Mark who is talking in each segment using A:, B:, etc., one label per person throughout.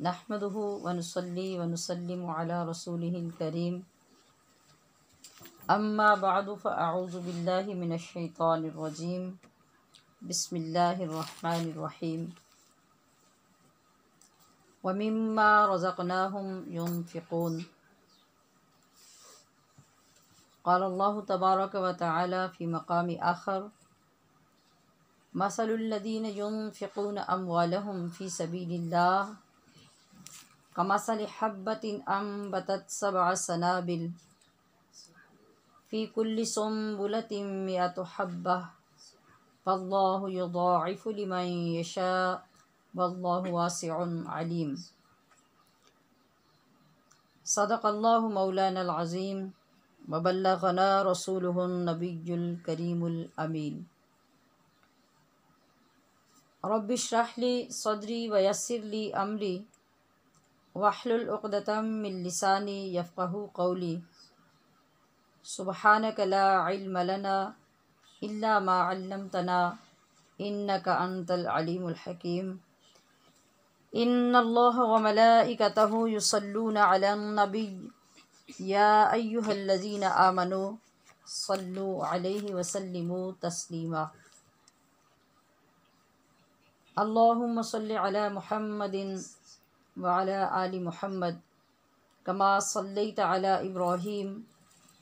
A: نحمده ونصلي ونسلم على رسوله الكريم أما بعد فأعوذ بالله من الشيطان الرجيم بسم الله الرحمن الرحيم ومما رزقناهم ينفقون قال الله تبارك وتعالى في مقام آخر مثل الذين ينفقون أموالهم في سبيل الله كمثل حبة أنبتت سبع سنابل في كل سنبلة مئة حبة فالله يضاعف لمن يشاء والله واسع عليم صدق الله مولانا العظيم وبلغنا رسوله النبي الكريم الأمين رب اشرح لي صدري ويسر لي أمري वाहलुलदतमिलसानी यफ़क़ कौली सुबहान कला इल्मलना इल्लामाल्लमतना इन का अनतलमलहकीम इन वमलाइकतः युसल्लून अलनबी या अयुहल्लजीन आमनो सल्लु अलैहि वसल्लिमु तस्लीमा अल्लाहुम्म सल्लि अला मुहम्मदिन وعلى آل محمد كما صليت على إبراهيم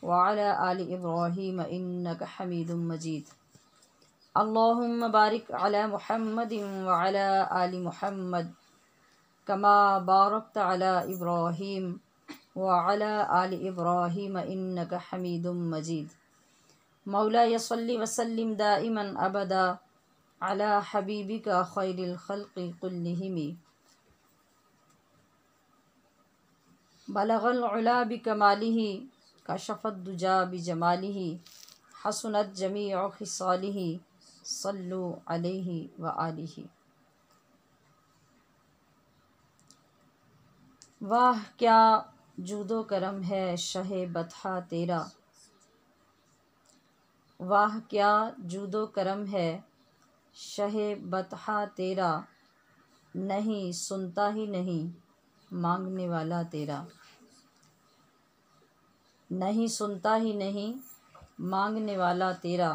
A: وعلى آل إبراهيم إنك حميد مجيد اللهم بارك على محمد وعلى آل محمد كما باركت على إبراهيم وعلى آل إبراهيم إنك حميد مجيد مولاي صل وسلم دائما أبدا على حبيبك خير الخلق كلهم बलगला बिकमाली जमाली ही हसनत जमी खसाली सल्लु अलैहि व आलिहि वाह क्या जूदो करम है शह बथा तेरा वाह क्या जूदो करम है शह बतहा तेरा नहीं सुनता ही नहीं मांगने वाला तेरा नहीं सुनता ही नहीं मांगने वाला तेरा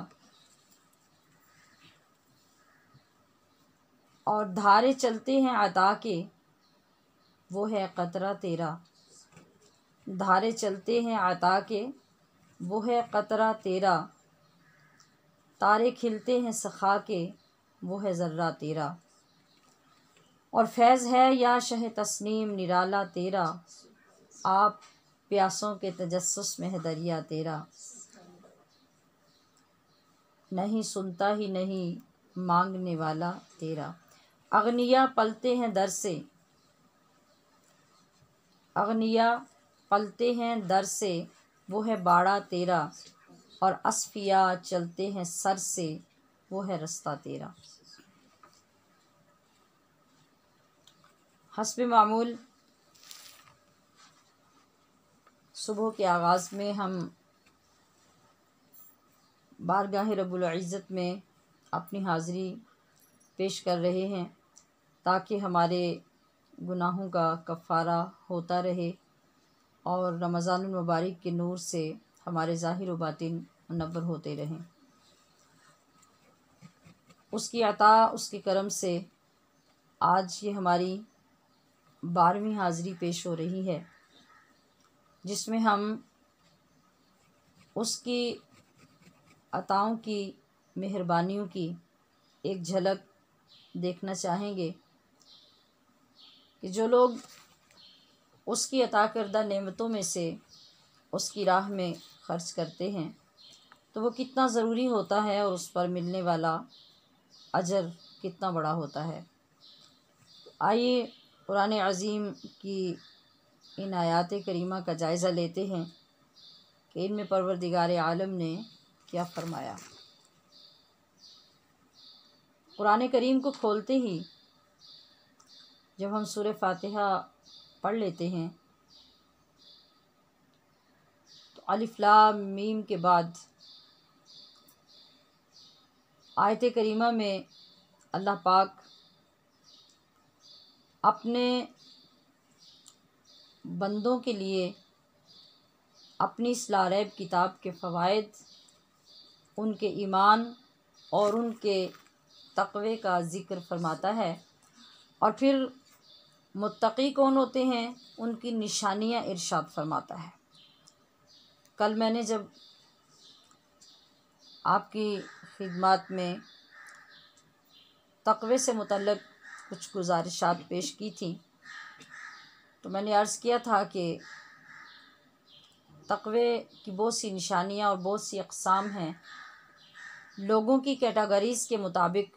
A: और धारे चलते हैं अदा के वो है कतरा तेरा धारे चलते हैं अदा के वो है कतरा तेरा तारे खिलते हैं सखा के वो है ज़र्रा तेरा और फैज़ है या शह तस्नीम निराला तेरा आप प्यासों के तजस्स में है दरिया तेरा नहीं सुनता ही नहीं मांगने वाला तेरा अग्निया पलते हैं दर से अग्निया पलते हैं दर से वो है बाड़ा तेरा और असफिया चलते हैं सर से वो है रास्ता तेरा हसब मामूल सुबह के आगाज़ में हम बारगाह इज़्ज़त में अपनी हाज़री पेश कर रहे हैं ताकि हमारे गुनाहों का कफ़ारा होता रहे और रमज़ान मुबारक के नूर से हमारे ज़ाहिर व बातिन होते रहें उसकी अता उसके करम से आज ये हमारी बारहवीं हाज़री पेश हो रही है जिसमें हम उसकी अताओं की मेहरबानियों की एक झलक देखना चाहेंगे कि जो लोग उसकी अता करदा नेमतों में से उसकी राह में ख़र्च करते हैं तो वो कितना ज़रूरी होता है और उस पर मिलने वाला अजर कितना बड़ा होता है आइए पुराने अज़ीम की इन आयात करीमा का जायज़ा लेते हैं कि इनमें परवरदिगार आलम ने क्या फ़रमाया कुरान करीम को खोलते ही जब हम सूर्य फातिहा पढ़ लेते हैं तो अलिफ्लाम मीम के बाद आयत करीमा में अल्लाह पाक अपने बंदों के लिए अपनी सलाब किताब के फ़वाद उनके ईमान और उनके तकवे का ज़िक्र फरमाता है और फिर मतकी कौन होते हैं उनकी निशानियाँ इरशाद फरमाता है कल मैंने जब आपकी खिदमत में तकवे से मतलब कुछ गुजारिशात पेश की थी तो मैंने अर्ज़ किया था कि तकवे की बहुत सी निशानियाँ और बहुत सी अकसाम हैं लोगों की कैटागरीज़ के मुताबिक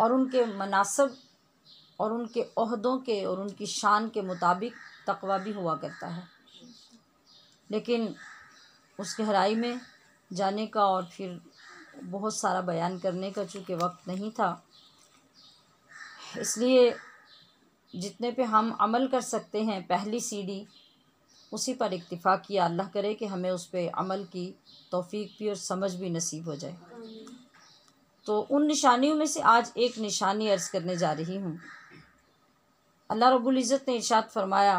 A: और उनके मनासब और उनके अहदों के और उनकी शान के मुताबिक तकवा भी हुआ करता है लेकिन उस गहराई में जाने का और फिर बहुत सारा बयान करने का चूँकि वक्त नहीं था इसलिए जितने पे हम अमल कर सकते हैं पहली सीढ़ी उसी पर इक्तफ़ा किया अल्लाह करे कि हमें उस पर अमल की तोफ़ीक भी और समझ भी नसीब हो जाए तो उन निशानियों में से आज एक निशानी अर्ज़ करने जा रही हूँ अल्लाह रबुल्ज़त इज़्ज़त ने इर्शाद फरमाया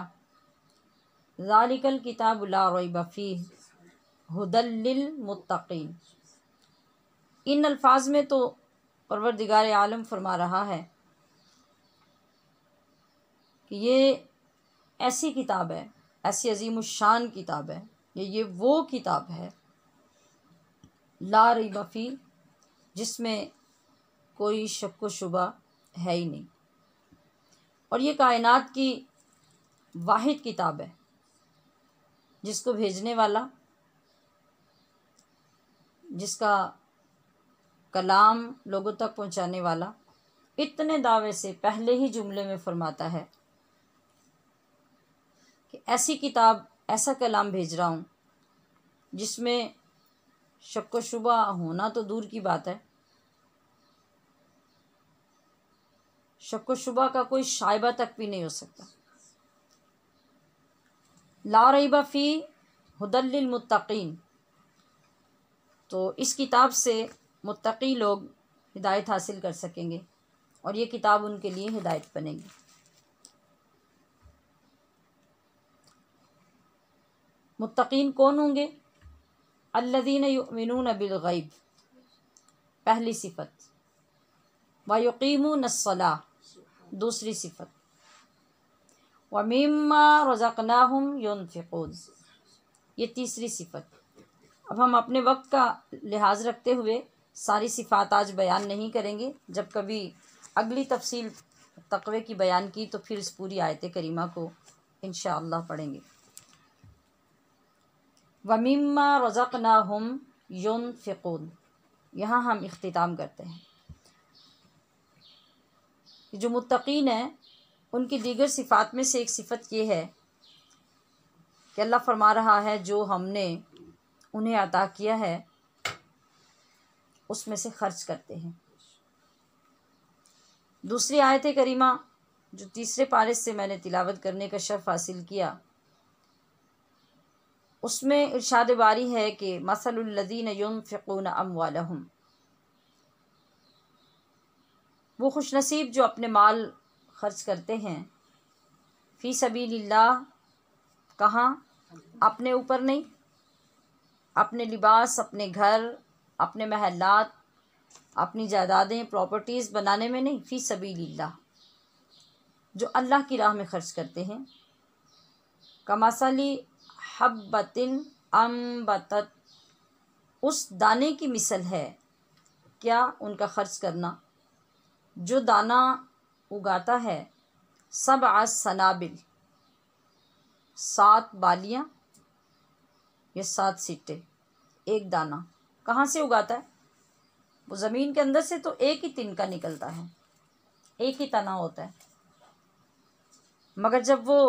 A: ज़ालिकल किताब ला हदल हुदल्लिलमुत्तकीन इन अल्फाज में तो परवरदिगार आलम फरमा रहा है कि ये ऐसी किताब है ऐसी अजीम शान किताब है ये ये वो किताब है ला रही बफ़ी जिसमें कोई शक व शुबा है ही नहीं और ये कायनात की वाहिद किताब है जिसको भेजने वाला जिसका कलाम लोगों तक पहुंचाने वाला इतने दावे से पहले ही जुमले में फरमाता है कि ऐसी किताब ऐसा कलाम भेज रहा हूँ जिसमें शक व शुबा होना तो दूर की बात है शक व शुबा का कोई शाइबा तक भी नहीं हो सकता ला रईबा फ़ी हदलमतकीन तो इस किताब से मुतकी लोग हिदायत हासिल कर सकेंगे और ये किताब उनके लिए हिदायत बनेगी मुतकीन कौन होंगे अल्लादीन युमिनून बिलगैब पहली सिफत यकीम नसला दूसरी सिफत वमीमा यौन फिकोज़ ये तीसरी सिफत अब हम अपने वक्त का लिहाज रखते हुए सारी सिफात आज बयान नहीं करेंगे जब कभी अगली तफसील तकवे की बयान की तो फिर इस पूरी आयत करीमा को इन पढ़ेंगे वमिम्मा ना हम यौन फ़िकून यहाँ हम इख्ताम करते हैं जो मुतकीन है उनकी दीगर सिफ़ात में से एक सिफत ये है कि अल्लाह फरमा रहा है जो हमने उन्हें अता किया है उसमें से खर्च करते हैं दूसरी आयत करीमा जो तीसरे पारे से मैंने तिलावत करने का शर्फ हासिल किया उसमें इर्शाद बारी है कि मसलद्दीन यनफ़िकून अमवालहम वो खुश नसीब जो अपने माल खर्च करते हैं फ़ी सभी कहाँ अपने ऊपर नहीं अपने लिबास अपने घर अपने महलात अपनी जायदादें प्रॉपर्टीज़ बनाने में नहीं फ़ी सभी जो अल्लाह की राह में ख़र्च करते हैं कमासली हब्बतिन अम्बतत उस दाने की मिसल है क्या उनका ख़र्च करना जो दाना उगाता है सब आज सनाबिल सात बालियाँ या सात सीटे एक दाना कहाँ से उगाता है वो ज़मीन के अंदर से तो एक ही तिनका निकलता है एक ही तना होता है मगर जब वो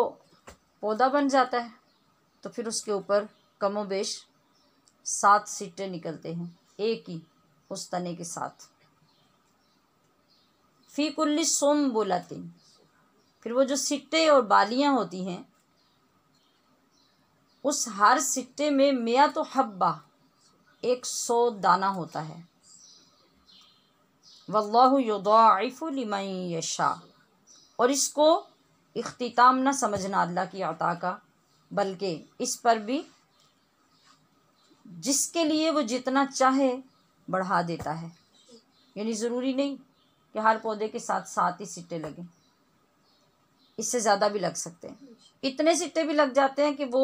A: पौधा बन जाता है तो फिर उसके ऊपर कमोबेश सात सीटें निकलते हैं एक ही उस तने के साथ फी कुल्ली सोम बोलाते फिर वो जो सिट्टे और बालियां होती हैं उस हर सिट्टे में मिया तो हब्बा एक सौ दाना होता है वल्लाह योदाइफ़ुलमई यशा और इसको अख्ताम ना समझना अल्लाह की अता का बल्कि इस पर भी जिसके लिए वो जितना चाहे बढ़ा देता है यानी ज़रूरी नहीं कि हर पौधे के साथ साथ ही सिट्टे लगें इससे ज़्यादा भी लग सकते हैं इतने सिट्टे भी लग जाते हैं कि वो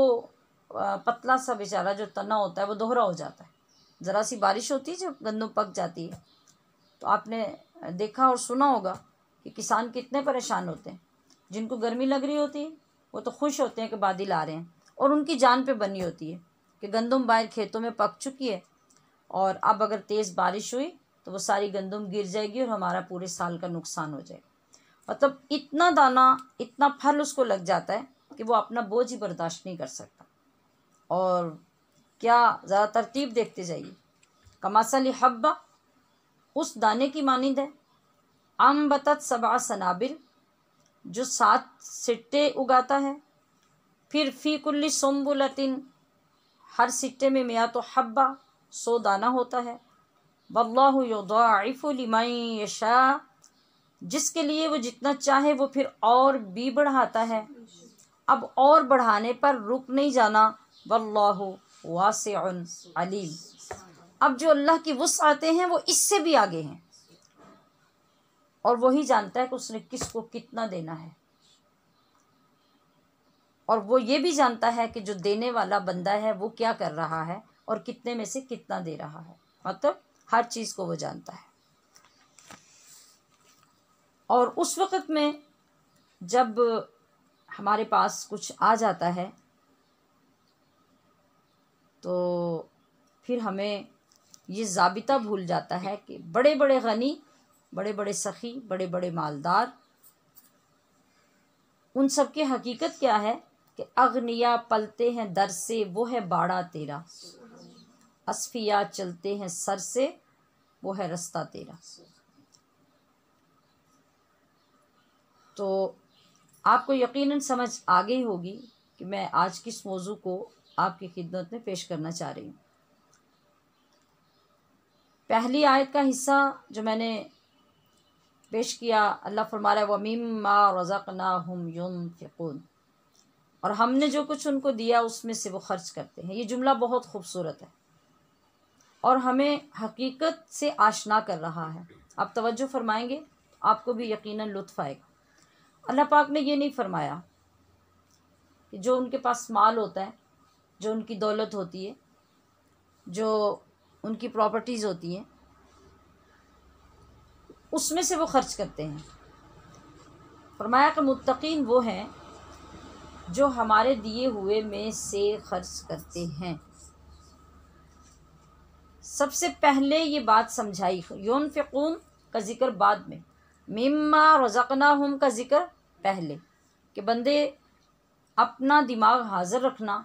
A: पतला सा बेचारा जो तना होता है वो दोहरा हो जाता है ज़रा सी बारिश होती है जब गंदम पक जाती है तो आपने देखा और सुना होगा कि किसान कितने परेशान होते हैं जिनको गर्मी लग रही होती है वो तो खुश होते हैं कि बादल आ रहे हैं और उनकी जान पे बनी होती है कि गंदम बाहर खेतों में पक चुकी है और अब अगर तेज़ बारिश हुई तो वो सारी गंदम गिर जाएगी और हमारा पूरे साल का नुकसान हो जाएगा मतलब इतना दाना इतना फल उसको लग जाता है कि वो अपना बोझ ही बर्दाश्त नहीं कर सकता और क्या ज़रा तरतीब देखते जाइए कमासली हब्बा उस दाने की मानंद है बतत सबा सनाबिल जो सात सिट्टे उगाता है फिर फ़ी कुल्ली सोम्बुलतिन हर सिट्टे में मियाँ तो हब्बा सो दाना होता है वल्लाह योदाइफ़ुलमय जिसके लिए वो जितना चाहे वो फिर और भी बढ़ाता है अब और बढ़ाने पर रुक नहीं जाना वल्लाह वास अलीम अब जो अल्लाह की आते हैं वो इससे भी आगे हैं और वही जानता है कि उसने किसको कितना देना है और वो ये भी जानता है कि जो देने वाला बंदा है वो क्या कर रहा है और कितने में से कितना दे रहा है मतलब हर चीज़ को वो जानता है और उस वक़्त में जब हमारे पास कुछ आ जाता है तो फिर हमें ये जाबिता भूल जाता है कि बड़े बड़े गनी बड़े बड़े सखी बड़े बड़े मालदार उन सब के हकीकत क्या है कि अग्निया पलते हैं दर से वो है बाड़ा तेरा असफिया चलते हैं सर से वो है रास्ता तेरा तो आपको यकीनन समझ आ गई होगी कि मैं आज किस मौजू को आपकी खिदमत में पेश करना चाह रही हूँ पहली आयत का हिस्सा जो मैंने पेश किया अल्लाह फरमा रहा है वमीमा रज़क ना हम युन फ़िकून और हमने जो कुछ उनको दिया उसमें से वो खर्च करते हैं ये जुमला बहुत खूबसूरत है और हमें हकीकत से आशना कर रहा है आप तवज्जो फरमाएंगे आपको भी यकीनन लुत्फ आएगा अल्लाह पाक ने ये नहीं फरमाया कि जो उनके पास माल होता है जो उनकी दौलत होती है जो उनकी प्रॉपर्टीज़ होती हैं उसमें से वो खर्च करते हैं फरमाया कि मुतकीन वो हैं जो हमारे दिए हुए में से खर्च करते हैं सबसे पहले ये बात समझाई यौन फ़िकून का ज़िक्र बाद में मम्मा रज़कना हम का ज़िक्र पहले कि बंदे अपना दिमाग हाज़र रखना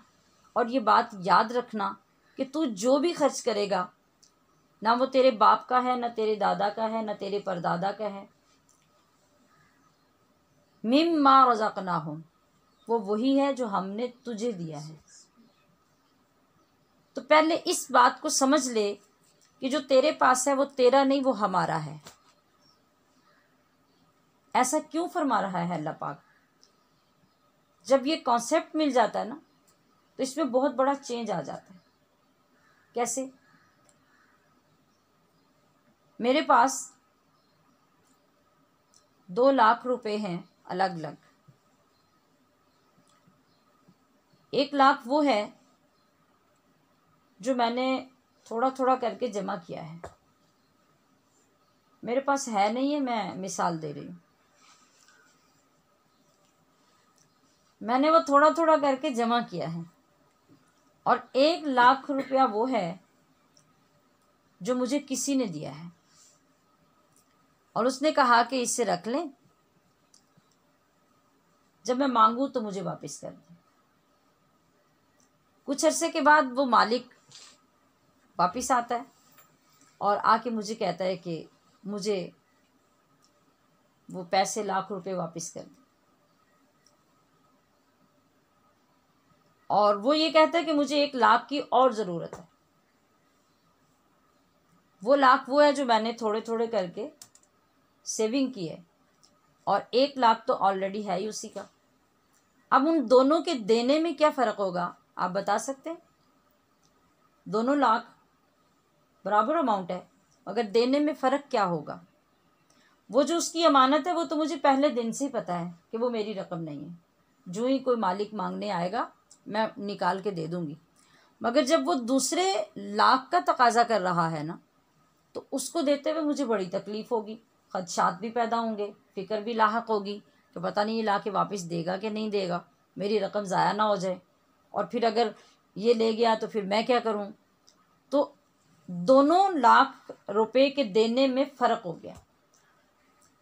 A: और ये बात याद रखना कि तू जो भी खर्च करेगा ना वो तेरे बाप का है ना तेरे दादा का है ना तेरे परदादा का है मिम माँ रजाक ना हो वो वही है जो हमने तुझे दिया है तो पहले इस बात को समझ ले कि जो तेरे पास है वो तेरा नहीं वो हमारा है ऐसा क्यों फरमा रहा है अल्लाह पाक जब ये कॉन्सेप्ट मिल जाता है ना तो इसमें बहुत बड़ा चेंज आ जाता है कैसे मेरे पास दो लाख रुपए हैं अलग अलग एक लाख वो है जो मैंने थोड़ा थोड़ा करके जमा किया है मेरे पास है नहीं है मैं मिसाल दे रही हूँ मैंने वो थोड़ा थोड़ा करके जमा किया है और एक लाख रुपया वो है जो मुझे किसी ने दिया है और उसने कहा कि इसे रख लें जब मैं मांगू तो मुझे वापस कर दें कुछ अरसे के बाद वो मालिक वापस आता है और आके मुझे कहता है कि मुझे वो पैसे लाख रुपए वापस कर दें और वो ये कहता है कि मुझे एक लाख की और ज़रूरत है वो लाख वो है जो मैंने थोड़े थोड़े करके सेविंग की है और एक लाख तो ऑलरेडी है ही उसी का अब उन दोनों के देने में क्या फ़र्क होगा आप बता सकते हैं दोनों लाख बराबर अमाउंट है मगर देने में फ़र्क क्या होगा वो जो उसकी अमानत है वो तो मुझे पहले दिन से ही पता है कि वो मेरी रकम नहीं है जो ही कोई मालिक मांगने आएगा मैं निकाल के दे दूँगी मगर जब वो दूसरे लाख का तकाजा कर रहा है ना तो उसको देते हुए मुझे बड़ी तकलीफ़ होगी खदशात भी पैदा होंगे फ़िक्र भी लाक होगी कि पता नहीं ये ला के वापस देगा कि नहीं देगा मेरी रकम ज़ाया ना हो जाए और फिर अगर ये ले गया तो फिर मैं क्या करूँ तो दोनों लाख रुपए के देने में फ़र्क हो गया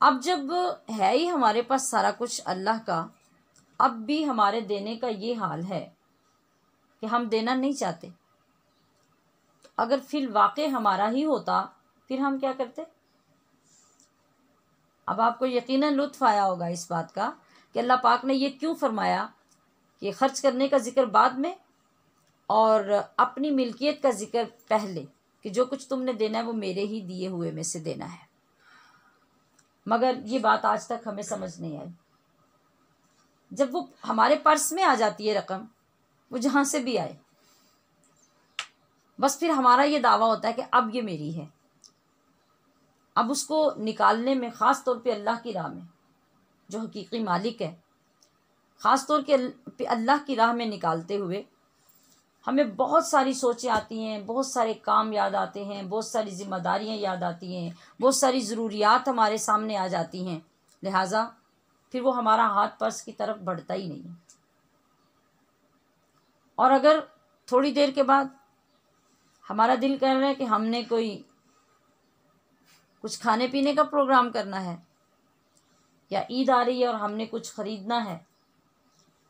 A: अब जब है ही हमारे पास सारा कुछ अल्लाह का अब भी हमारे देने का ये हाल है कि हम देना नहीं चाहते अगर फिर वाक़ हमारा ही होता फिर हम क्या करते अब आपको यकीनन लुत्फ़ आया होगा इस बात का कि अल्लाह पाक ने यह क्यों फरमाया कि ख़र्च करने का ज़िक्र बाद में और अपनी मिल्कियत का ज़िक्र पहले कि जो कुछ तुमने देना है वो मेरे ही दिए हुए में से देना है मगर ये बात आज तक हमें समझ नहीं आई जब वो हमारे पर्स में आ जाती है रकम वो जहाँ से भी आए बस फिर हमारा ये दावा होता है कि अब ये मेरी है अब उसको निकालने में ख़ास तौर पे अल्लाह की राह में जो हकीकी मालिक है ख़ास तौर के अल्लाह की राह में निकालते हुए हमें बहुत सारी सोचें आती हैं बहुत सारे काम याद आते हैं बहुत सारी जिम्मेदारियां याद आती हैं बहुत सारी ज़रूरियात हमारे सामने आ जाती हैं लिहाजा फिर वो हमारा हाथ पर्स की तरफ बढ़ता ही नहीं और अगर थोड़ी देर के बाद हमारा दिल कह रहा है कि हमने कोई कुछ खाने पीने का प्रोग्राम करना है या ईद आ रही है और हमने कुछ ख़रीदना है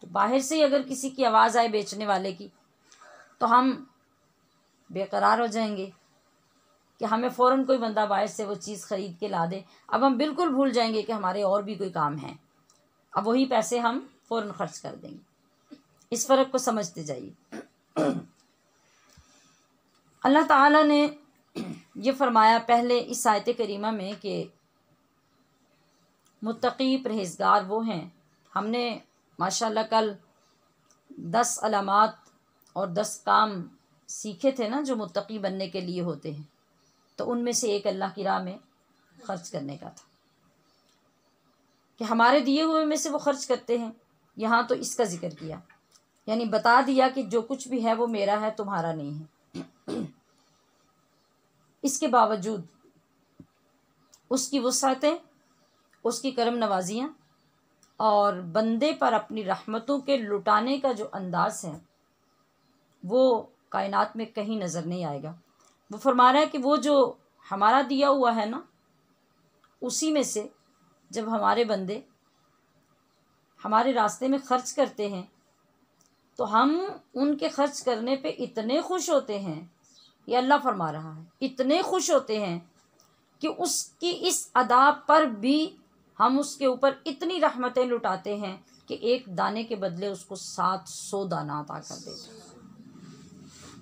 A: तो बाहर से ही अगर किसी की आवाज़ आए बेचने वाले की तो हम बेकरार हो जाएंगे कि हमें फ़ौर कोई बंदा बाहर से वो चीज़ ख़रीद के ला दे अब हम बिल्कुल भूल जाएंगे कि हमारे और भी कोई काम है अब वही पैसे हम फ़ौर ख़र्च कर देंगे इस फ़र्क को समझते जाइए अल्लाह ताला ने ये फरमाया पहले इस आयत करीमा में कि मुतकी परहेजगार वो हैं हमने माशा कल दस अलामत और दस काम सीखे थे ना जो मुतकी बनने के लिए होते हैं तो उनमें से एक अल्लाह की राह में ख़र्च करने का था कि हमारे दिए हुए में से वो ख़र्च करते हैं यहाँ तो इसका ज़िक्र किया यानी बता दिया कि जो कुछ भी है वो मेरा है तुम्हारा नहीं है इसके बावजूद उसकी वसातें उसकी करम नवाजियाँ और बंदे पर अपनी रहमतों के लुटाने का जो अंदाज़ है वो कायनात में कहीं नज़र नहीं आएगा वो फरमा रहा है कि वो जो हमारा दिया हुआ है ना उसी में से जब हमारे बंदे हमारे रास्ते में ख़र्च करते हैं तो हम उनके ख़र्च करने पे इतने खुश होते हैं ये अल्लाह फरमा रहा है इतने खुश होते हैं कि उसकी इस अदा पर भी हम उसके ऊपर इतनी रहमतें लुटाते हैं कि एक दाने के बदले उसको सात सौ दाना अदा कर देते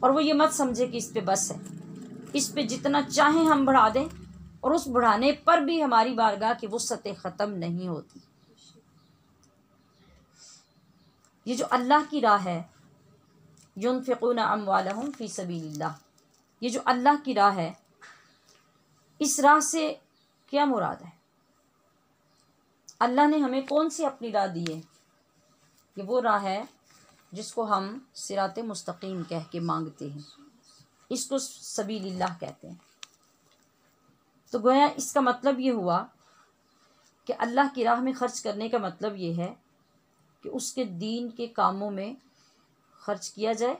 A: और वो ये मत समझे कि इस पे बस है इस पे जितना चाहें हम बढ़ा दें और उस बढ़ाने पर भी हमारी बारगाह की सतह ख़त्म नहीं होती ये जो अल्लाह की राह है युन फिकून अम वालम फ़ी सबी ये जो अल्लाह की राह है इस राह से क्या मुराद है अल्लाह ने हमें कौन सी अपनी राह दी है ये वो राह है जिसको हम सिरात मुस्तकीम कह के मांगते हैं इसको सबील्ला कहते हैं तो गोया इसका मतलब ये हुआ कि अल्लाह की राह में ख़र्च करने का मतलब ये है कि उसके दीन के कामों में ख़र्च किया जाए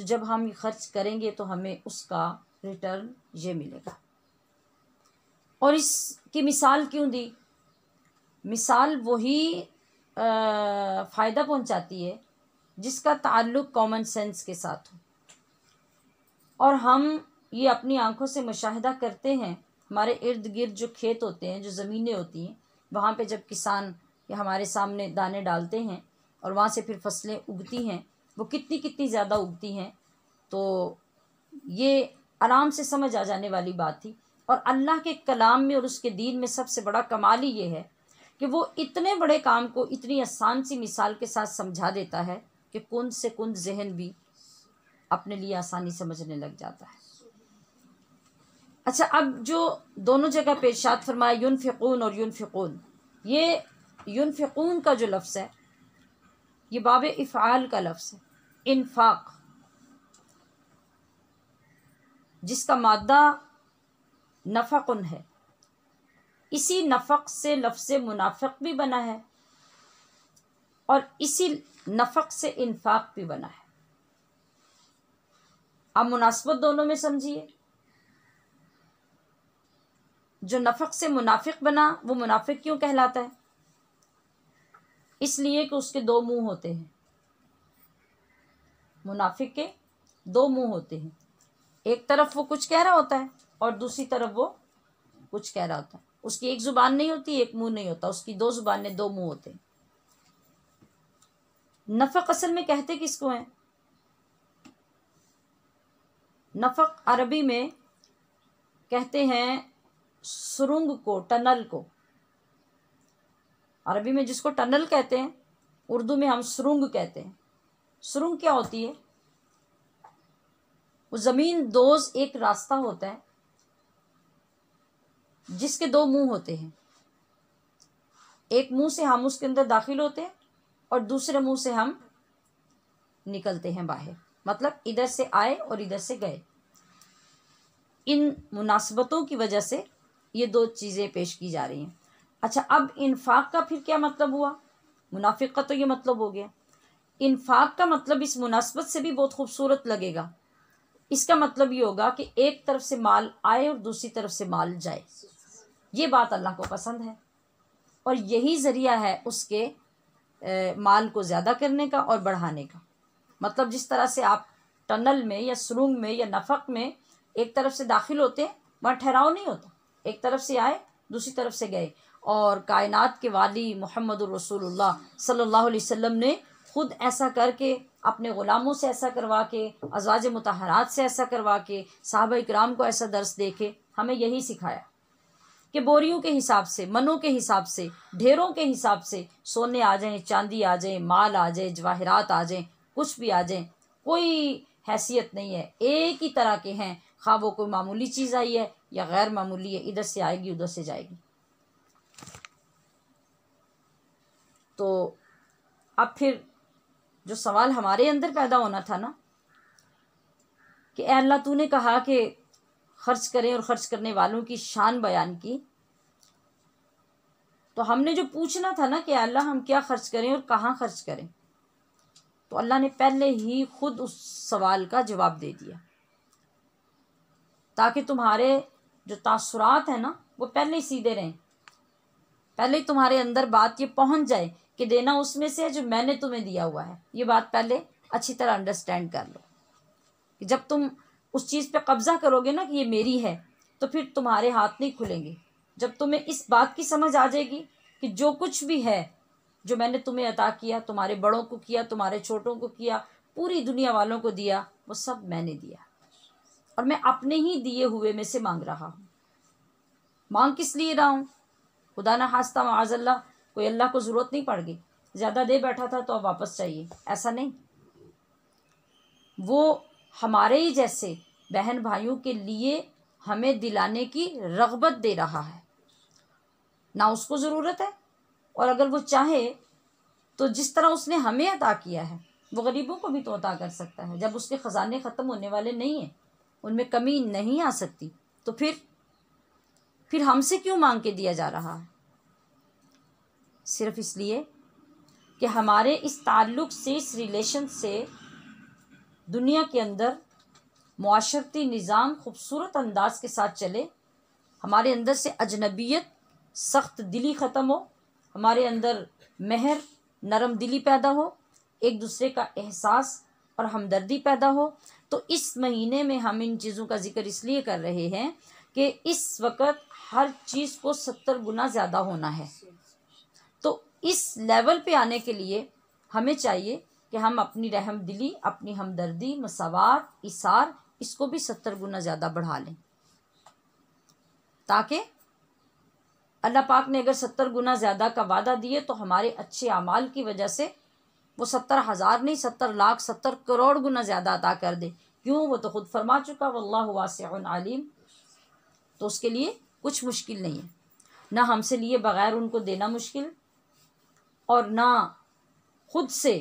A: तो जब हम खर्च करेंगे तो हमें उसका रिटर्न ये मिलेगा और इसकी मिसाल क्यों दी मिसाल वही फ़ायदा पहुंचाती है जिसका ताल्लुक कॉमन सेंस के साथ हो और हम ये अपनी आंखों से मुशाहिदा करते हैं हमारे इर्द गिर्द जो खेत होते हैं जो ज़मीनें होती हैं वहाँ पे जब किसान या हमारे सामने दाने डालते हैं और वहाँ से फिर फसलें उगती हैं वो कितनी कितनी ज़्यादा उगती हैं तो ये आराम से समझ आ जाने वाली बात थी और अल्लाह के कलाम में और उसके दीन में सबसे बड़ा कमाल ही ये है कि वो इतने बड़े काम को इतनी आसान सी मिसाल के साथ समझा देता है कि कुंद से कुंद जहन भी अपने लिए आसानी समझने लग जाता है अच्छा अब जो दोनों जगह पेशात फरमाए यून फ़िकून और यून फ़िकून ये यून फ़िकून का जो लफ्ज़ है ये बाब इफ़ाल का लफ्ज़ है इनफाक जिसका मादा नफ़क़ुन है इसी नफ़क से लफ्ज़ मुनाफ़ भी बना है और इसी नफ़क से इनफाक भी बना है आप मुनासबत दोनों में समझिए जो नफ़क से मुनाफिक बना वो मुनाफिक क्यों कहलाता है इसलिए कि उसके दो मुंह होते हैं मुनाफिक के दो मुंह होते हैं एक तरफ वो कुछ कह रहा होता है और दूसरी तरफ वो कुछ कह रहा होता है उसकी एक जुबान नहीं होती एक मुंह नहीं होता उसकी दो जुबान दो मुंह होते हैं नफक असल में कहते किसको हैं नफक अरबी में कहते हैं सुरुंग को टनल को अरबी में जिसको टनल कहते हैं उर्दू में हम सुरुंग कहते हैं सुरुंग क्या होती है वो ज़मीन दोज एक रास्ता होता है जिसके दो मुंह होते हैं एक मुंह से हम उसके अंदर दाखिल होते हैं और दूसरे मुंह से हम निकलते हैं बाहर मतलब इधर से आए और इधर से गए इन मुनासबतों की वजह से ये दो चीज़ें पेश की जा रही हैं अच्छा अब इन्फाक का फिर क्या मतलब हुआ मुनाफिक का तो ये मतलब हो गया इन्फाक का मतलब इस मुनासबत से भी बहुत खूबसूरत लगेगा इसका मतलब ये होगा कि एक तरफ से माल आए और दूसरी तरफ से माल जाए ये बात अल्लाह को पसंद है और यही ज़रिया है उसके ए, माल को ज़्यादा करने का और बढ़ाने का मतलब जिस तरह से आप टनल में या सुरंग में या नफक में एक तरफ से दाखिल होते हैं वहाँ ठहराव नहीं होता एक तरफ से आए दूसरी तरफ से गए और कायनात के वाली मोहम्मद रसूलुल्लाह सल्लल्लाहु अलैहि वसल्लम ने ख़ुद ऐसा करके अपने ग़ुलामों से ऐसा करवा के अजाज मतहरात से ऐसा करवा के साहब इक्राम को ऐसा दर्स दे के हमें यही सिखाया कि बोरियों के हिसाब से मनों के हिसाब से ढेरों के हिसाब से सोने आ जाएं चांदी आ जाएं माल आ जाए जवाहरात आ जाएं कुछ भी आ जाएं कोई हैसियत नहीं है एक ही तरह के हैं खा वो कोई मामूली चीज़ आई है या गैर मामूली है इधर से आएगी उधर से जाएगी तो अब फिर जो सवाल हमारे अंदर पैदा होना था ना कि अल्लाह तूने कहा कि खर्च करें और ख़र्च करने वालों की शान बयान की तो हमने जो पूछना था ना कि अल्लाह हम क्या खर्च करें और कहाँ खर्च करें तो अल्लाह ने पहले ही खुद उस सवाल का जवाब दे दिया ताकि तुम्हारे जो तासुरात हैं ना वो पहले ही सीधे रहें पहले ही तुम्हारे अंदर बात ये पहुंच जाए कि देना उसमें से है जो मैंने तुम्हें दिया हुआ है ये बात पहले अच्छी तरह अंडरस्टैंड कर लो कि जब तुम उस चीज़ पे कब्ज़ा करोगे ना कि ये मेरी है तो फिर तुम्हारे हाथ नहीं खुलेंगे जब तुम्हें इस बात की समझ आ जाएगी कि जो कुछ भी है जो मैंने तुम्हें अता किया तुम्हारे बड़ों को किया तुम्हारे छोटों को किया पूरी दुनिया वालों को दिया वो सब मैंने दिया और मैं अपने ही दिए हुए में से मांग रहा हूँ मांग किस लिए रहा हूँ खुदा ना हास्ता माजल्ला कोई अल्लाह को ज़रूरत नहीं पड़ गई ज़्यादा दे बैठा था तो अब वापस चाहिए ऐसा नहीं वो हमारे ही जैसे बहन भाइयों के लिए हमें दिलाने की रगबत दे रहा है ना उसको ज़रूरत है और अगर वो चाहे तो जिस तरह उसने हमें अदा किया है वो गरीबों को भी तो अदा कर सकता है जब उसके ख़जाने ख़त्म होने वाले नहीं हैं उनमें कमी नहीं आ सकती तो फिर फिर हमसे क्यों मांग के दिया जा रहा है सिर्फ इसलिए कि हमारे इस ताल्लुक़ से इस रिलेशन से दुनिया के अंदर माशरती निज़ाम खूबसूरत अंदाज के साथ चले हमारे अंदर से अजनबियत सख्त दिली ख़त्म हो हमारे अंदर महर नरम दिली पैदा हो एक दूसरे का एहसास और हमदर्दी पैदा हो तो इस महीने में हम इन चीज़ों का ज़िक्र इसलिए कर रहे हैं कि इस वक्त हर चीज़ को सत्तर गुना ज़्यादा होना है तो इस लेवल पे आने के लिए हमें चाहिए कि हम अपनी रहम दिली अपनी हमदर्दी मसावत इसार इसको भी सत्तर गुना ज़्यादा बढ़ा लें ताकि अल्लाह पाक ने अगर सत्तर गुना ज़्यादा का वादा दिए तो हमारे अच्छे अमाल की वजह से वो सत्तर हज़ार नहीं सत्तर लाख सत्तर करोड़ गुना ज़्यादा अदा कर दे क्यों वो तो खुद फरमा चुका वल्लाह वास आलिम तो उसके लिए कुछ मुश्किल नहीं है ना हमसे लिए बग़ैर उनको देना मुश्किल और ना खुद से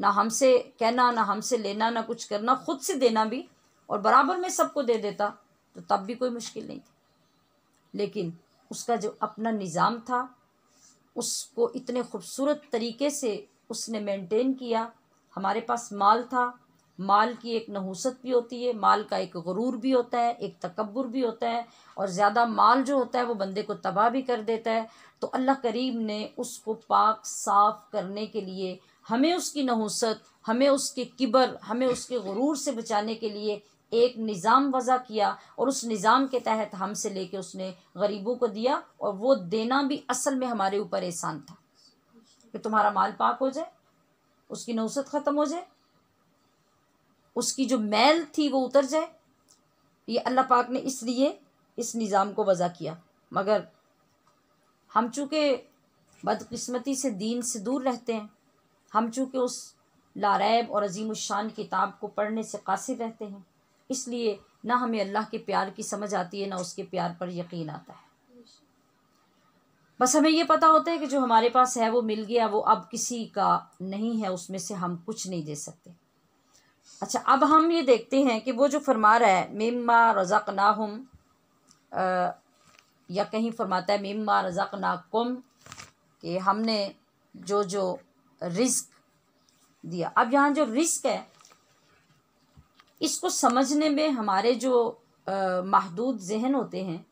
A: ना हमसे कहना ना हमसे लेना ना कुछ करना खुद से देना भी और बराबर में सबको दे देता तो तब भी कोई मुश्किल नहीं थी लेकिन उसका जो अपना निज़ाम था उसको इतने खूबसूरत तरीके से उसने मेंटेन किया हमारे पास माल था माल की एक नहूसत भी होती है माल का एक गुरूर भी होता है एक तकबर भी होता है और ज़्यादा माल जो होता है वो बंदे को तबाह भी कर देता है तो अल्लाह करीम ने उसको पाक साफ करने के लिए हमें उसकी नहूसत हमें उसके किबर हमें उसके गुरूर से बचाने के लिए एक निज़ाम वज़ा किया और उस निज़ाम के तहत हमसे लेके उसने गरीबों को दिया और वो देना भी असल में हमारे ऊपर एहसान था कि तुम्हारा माल पाक हो जाए उसकी नौसत ख़त्म हो जाए उसकी जो मैल थी वो उतर जाए ये अल्लाह पाक ने इसलिए इस निज़ाम को वज़ा किया मगर हम चूँकि बदकस्मती से दीन से दूर रहते हैं हम चूँकि उस लारैब और अजीम शान किताब को पढ़ने से कासिर रहते हैं इसलिए ना हमें अल्लाह के प्यार की समझ आती है ना उसके प्यार पर यकीन आता है बस हमें यह पता होता है कि जो हमारे पास है वो मिल गया वो अब किसी का नहीं है उसमें से हम कुछ नहीं दे सकते अच्छा अब हम ये देखते हैं कि वो जो फरमा रहा है मेम्मा रज़क हम या कहीं फरमाता है मेम्मा रज़क कुम कि हमने जो जो रिस्क दिया अब यहाँ जो रिस्क है इसको समझने में हमारे जो महदूद जहन होते हैं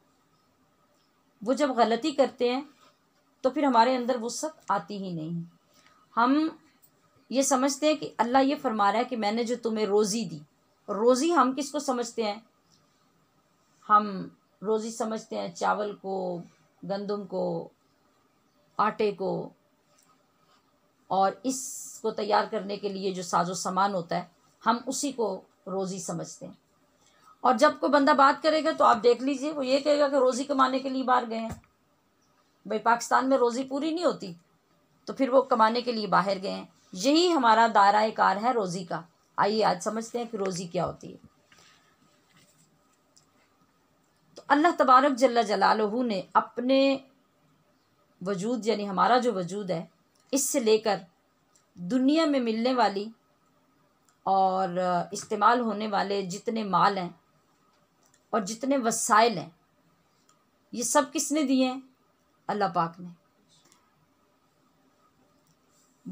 A: वो जब गलती करते हैं तो फिर हमारे अंदर वसत आती ही नहीं हम ये समझते हैं कि अल्लाह ये फरमा रहा है कि मैंने जो तुम्हें रोज़ी दी रोज़ी हम किसको समझते हैं हम रोज़ी समझते हैं चावल को गंदम को आटे को और इसको तैयार करने के लिए जो साजो सामान होता है हम उसी को रोज़ी समझते हैं और जब कोई बंदा बात करेगा तो आप देख लीजिए वो ये कहेगा कि रोज़ी कमाने के लिए बाहर गए हैं भाई पाकिस्तान में रोज़ी पूरी नहीं होती तो फिर वो कमाने के लिए बाहर गए हैं यही हमारा दायरा कार है रोज़ी का आइए आज समझते हैं कि रोज़ी क्या होती है तो अल्लाह तबारक जल्ला जलालहू ने अपने वजूद यानी हमारा जो वजूद है इससे लेकर दुनिया में मिलने वाली और इस्तेमाल होने वाले जितने माल हैं और जितने वसाइल हैं ये सब किसने दिए हैं अल्लाह पाक ने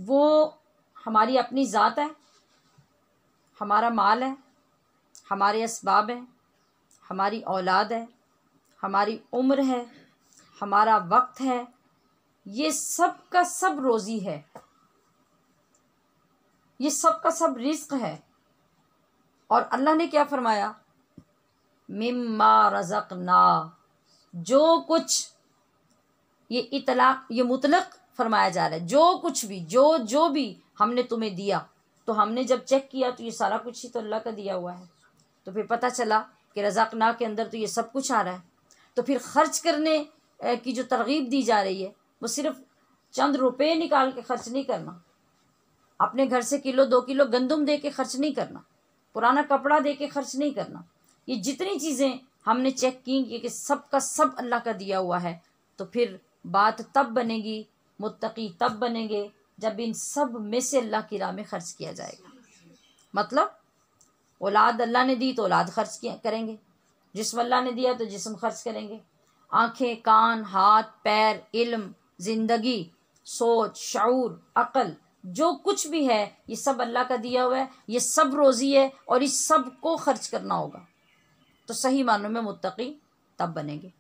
A: वो हमारी अपनी ज़ात है हमारा माल है हमारे इसबाब हैं हमारी औलाद है हमारी उम्र है हमारा वक्त है ये सब का सब रोज़ी है ये सब का सब रिस्क है और अल्लाह ने क्या फरमाया मिम्मा रज़क ना जो कुछ ये इतलाक ये मुतलक फरमाया जा रहा है जो कुछ भी जो जो भी हमने तुम्हें दिया तो हमने जब चेक किया तो ये सारा कुछ ही तो अल्लाह का दिया हुआ है तो फिर पता चला कि रजाकना के अंदर तो ये सब कुछ आ रहा है तो फिर खर्च करने की जो तरगीब दी जा रही है वो सिर्फ चंद रुपये निकाल के खर्च नहीं करना अपने घर से किलो दो किलो गंदम दे के खर्च नहीं करना पुराना कपड़ा दे के खर्च नहीं करना ये जितनी चीज़ें हमने चेक की ये कि सब का सब अल्लाह का दिया हुआ है तो फिर बात तब बनेगी मुत्तकी तब बनेंगे जब इन सब में से अल्लाह की राह में ख़र्च किया जाएगा मतलब औलाद अल्लाह ने दी तो औलाद खर्च करेंगे जिसम अल्लाह ने दिया तो जिसम खर्च करेंगे आँखें कान हाथ पैर इल्म ज़िंदगी सोच शूर अक़ल जो कुछ भी है ये सब अल्लाह का दिया हुआ है ये सब रोज़ी है और इस सब को ख़र्च करना होगा तो सही मानों में मुतकी तब बनेंगे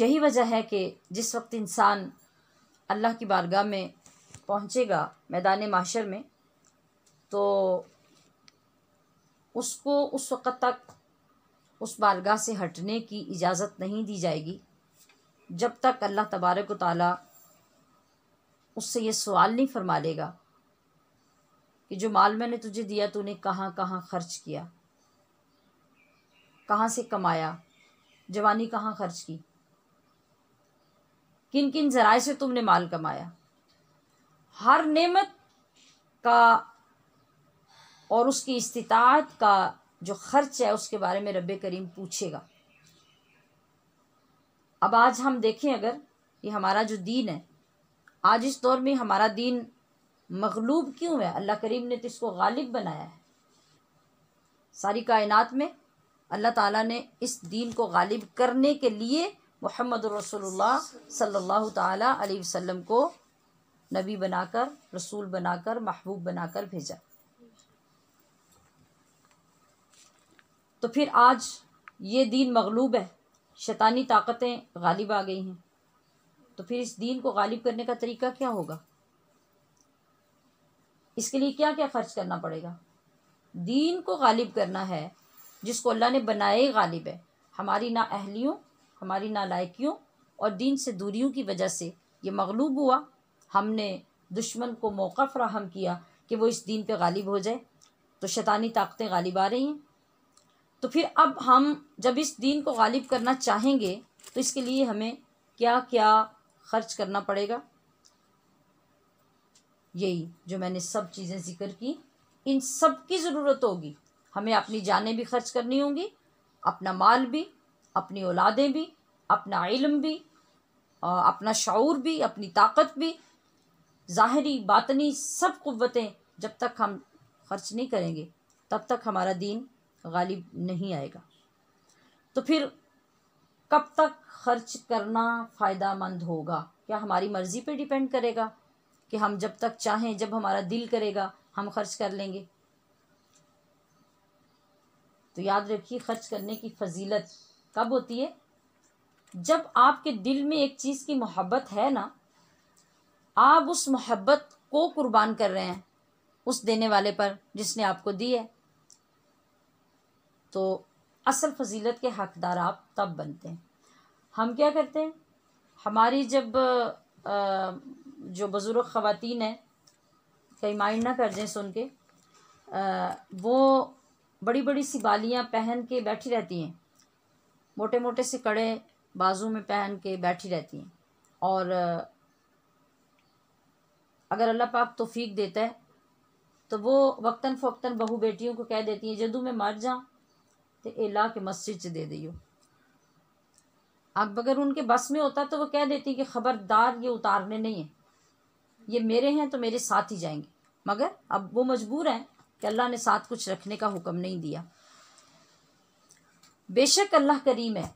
A: यही वजह है कि जिस वक्त इंसान अल्लाह की बारगाह में पहुँचेगा मैदान माशर में तो उसको उस वक़्त तक उस बारगाह से हटने की इजाज़त नहीं दी जाएगी जब तक अल्लाह तबारक ताला उससे ये सवाल नहीं फरमा लेगा कि जो माल मैंने तुझे दिया तूने कहाँ कहाँ खर्च किया कहाँ से कमाया जवानी कहाँ खर्च की किन किन जराए से तुमने माल कमाया हर नेमत का और उसकी इस्तात का जो खर्च है उसके बारे में रब करीम पूछेगा अब आज हम देखें अगर ये हमारा जो दीन है आज इस दौर में हमारा दीन मगलूब क्यों है अल्लाह करीम ने तो इसको गालिब बनाया है सारी कायनात में अल्लाह ताला ने इस दीन को गालिब करने के लिए मोहम्मद रसोल्ला सल्लल्लाहु ताला अलैहि वसल्लम को नबी बनाकर रसूल बनाकर महबूब बनाकर भेजा तो फिर आज ये दीन मगलूब है शैतानी ताकतें गालिब आ गई हैं तो फिर इस दीन को गालिब करने का तरीका क्या होगा इसके लिए क्या क्या खर्च करना पड़ेगा दीन को गालिब करना है जिसको अल्लाह ने बनाए गालिब है हमारी ना अहलियों हमारी नालायकियों और दीन से दूरियों की वजह से ये मगलूब हुआ हमने दुश्मन को मौक़ा फ्राहम किया कि वो इस दीन पे गालिब हो जाए तो शैतानी ताकतें गालिब आ रही हैं तो फिर अब हम जब इस दीन को गालिब करना चाहेंगे तो इसके लिए हमें क्या क्या खर्च करना पड़ेगा यही जो मैंने सब चीज़ें ज़िक्र की इन सब की ज़रूरत होगी हमें अपनी जानें भी खर्च करनी होंगी अपना माल भी अपनी औलादें भी अपना इलम भी अपना शूर भी अपनी ताकत भी ज़ाहरी बातनी सब कुतें जब तक हम खर्च नहीं करेंगे तब तक हमारा दीन गालिब नहीं आएगा तो फिर कब तक खर्च करना फ़ायदा मंद होगा क्या हमारी मर्ज़ी पे डिपेंड करेगा कि हम जब तक चाहें जब हमारा दिल करेगा हम खर्च कर लेंगे तो याद रखिए खर्च करने की फजीलत कब होती है जब आपके दिल में एक चीज़ की मोहब्बत है ना आप उस मोहब्बत को कुर्बान कर रहे हैं उस देने वाले पर जिसने आपको दी है तो असल फजीलत के हकदार आप तब बनते हैं हम क्या करते हैं हमारी जब जो बुज़ुर्ग ख़वातीन हैं कहीं माइंड ना कर दें सुन के वो बड़ी बड़ी सी बालियाँ पहन के बैठी रहती हैं मोटे मोटे से कड़े बाजू में पहन के बैठी रहती हैं और अगर अल्लाह पाक तोफीक देता है तो वो वक्तन फ़ोक्तन बहू बेटियों को कह देती हैं जदू मैं मर जा तो ए ला के मस्जिद से दे दियो अब अगर उनके बस में होता तो वो कह देती हैं कि ख़बरदार ये उतारने नहीं है ये मेरे हैं तो मेरे साथ ही जाएंगे मगर अब वो मजबूर हैं कि अल्लाह ने साथ कुछ रखने का हुक्म नहीं दिया बेशक अल्लाह करीम है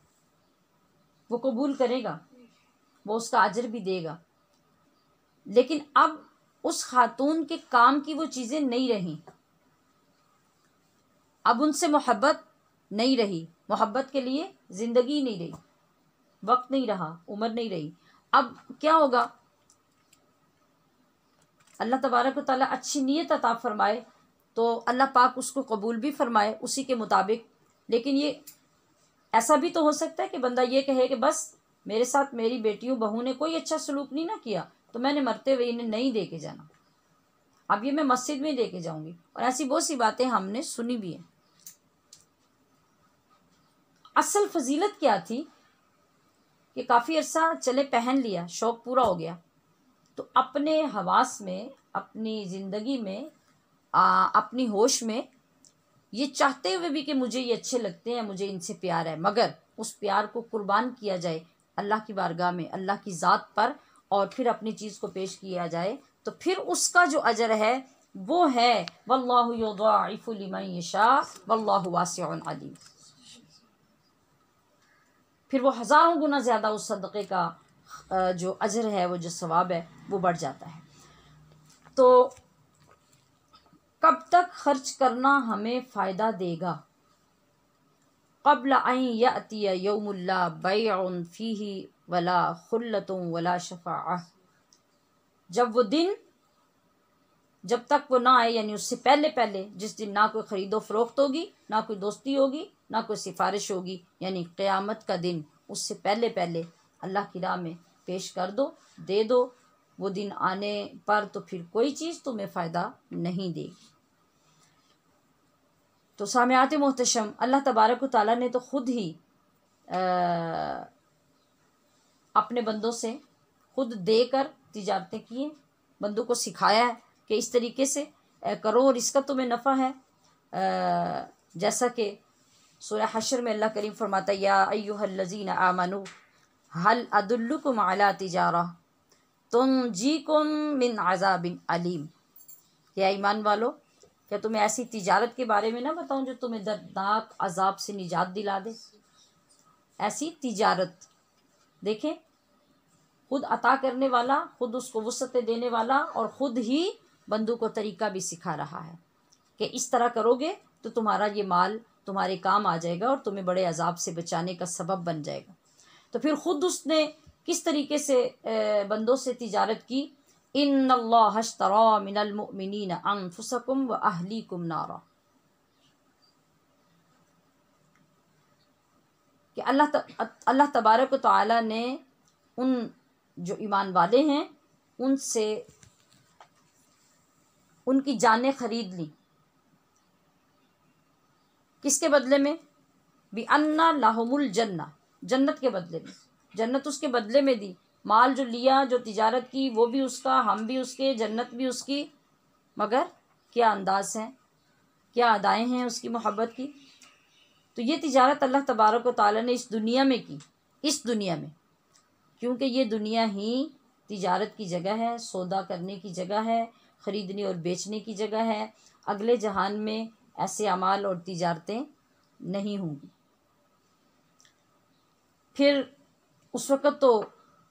A: वो कबूल करेगा वो उसका आजर भी देगा लेकिन अब उस खातून के काम की वो चीज़ें नहीं रहीं अब उनसे मोहब्बत नहीं रही मोहब्बत के लिए ज़िंदगी नहीं रही वक्त नहीं रहा उम्र नहीं रही अब क्या होगा अल्लाह तबारक ताली अच्छी नीयत अता फरमाए तो अल्लाह पाक उसको कबूल भी फरमाए उसी के मुताबिक लेकिन ये ऐसा भी तो हो सकता है कि बंदा ये कहे कि बस मेरे साथ मेरी बेटियों बहू ने कोई अच्छा सलूक नहीं ना किया तो मैंने मरते हुए इन्हें नहीं दे के जाना अब ये मैं मस्जिद में दे के जाऊंगी और ऐसी बहुत सी बातें हमने सुनी भी है असल फजीलत क्या थी कि काफ़ी अरसा चले पहन लिया शौक़ पूरा हो गया तो अपने हवास में अपनी ज़िंदगी में आ, अपनी होश में ये चाहते हुए भी कि मुझे ये अच्छे लगते हैं मुझे इनसे प्यार है मगर उस प्यार को कुर्बान किया जाए अल्लाह की बारगाह में अल्लाह की ज़ात पर और फिर अपनी चीज़ को पेश किया जाए तो फिर उसका जो अजर है वो है वल्लाफ़ुलमयशा वल्लावासम फिर वो हज़ारों गुना ज़्यादा उस सदक़े का जो अजर है वो जो सवाब है वो बढ़ जाता है तो कब तक खर्च करना हमें फ़ायदा देगा कबल आई अतिया यौमुल्ला बैफ़ी वला खुल्लतों वला शफ़ा जब वो दिन जब तक वो ना आए यानी उससे पहले पहले जिस दिन ना कोई ख़रीदो फरोख्त होगी ना कोई दोस्ती होगी ना कोई सिफारिश होगी यानी क़यामत का दिन उससे पहले पहले अल्लाह की राह में पेश कर दो दे दो वो दिन आने पर तो फिर कोई चीज़ तुम्हें फ़ायदा नहीं देगी तो सामयात मोहतम अल्लाह तबारक ताली ने तो ख़ुद ही आ, अपने बंदों से खुद दे कर तजारतें किए बंदों को सिखाया है कि इस तरीके से करो और इसका तुम्हें नफ़ा है आ, जैसा कि सूर्य हशर में अल्लाह करीम फरमाता या लजीन आमनु हल अदुल्लुकुम अला तिजारा तुम जी कम मिन आजाबिन अलीम या ईमान वालो क्या तुम्हें ऐसी तिजारत के बारे में ना बताऊं जो तुम्हें दर्दनाक अजाब से निजात दिला दे ऐसी तिजारत देखें खुद अता करने वाला खुद उसको वसतें देने वाला और ख़ुद ही बंदू को तरीका भी सिखा रहा है कि इस तरह करोगे तो तुम्हारा ये माल तुम्हारे काम आ जाएगा और तुम्हें बड़े अजाब से बचाने का सबब बन जाएगा तो फिर ख़ुद उसने किस तरीके से बंदों से तिजारत की इन अल्लाहरा मिनलमिन अनफुसकुम व अहली कुम नारा कि अल्लाह अल्लाह तबारक ने उन जो ईमान वाले हैं उनसे उनकी जानें खरीद ली किसके बदले में भी अन्ना लाहमुल जन्ना जन्नत के बदले में जन्नत उसके बदले में दी माल जो लिया जो तिजारत की वो भी उसका हम भी उसके जन्नत भी उसकी मगर क्या अंदाज हैं क्या अदाएँ हैं उसकी मोहब्बत की तो ये तिजारत अल्लाह तबारक ताली ने इस दुनिया में की इस दुनिया में क्योंकि ये दुनिया ही तिजारत की जगह है सौदा करने की जगह है ख़रीदने और बेचने की जगह है अगले जहान में ऐसे अमाल और तिजारतें नहीं होंगी फिर उस वक़्त तो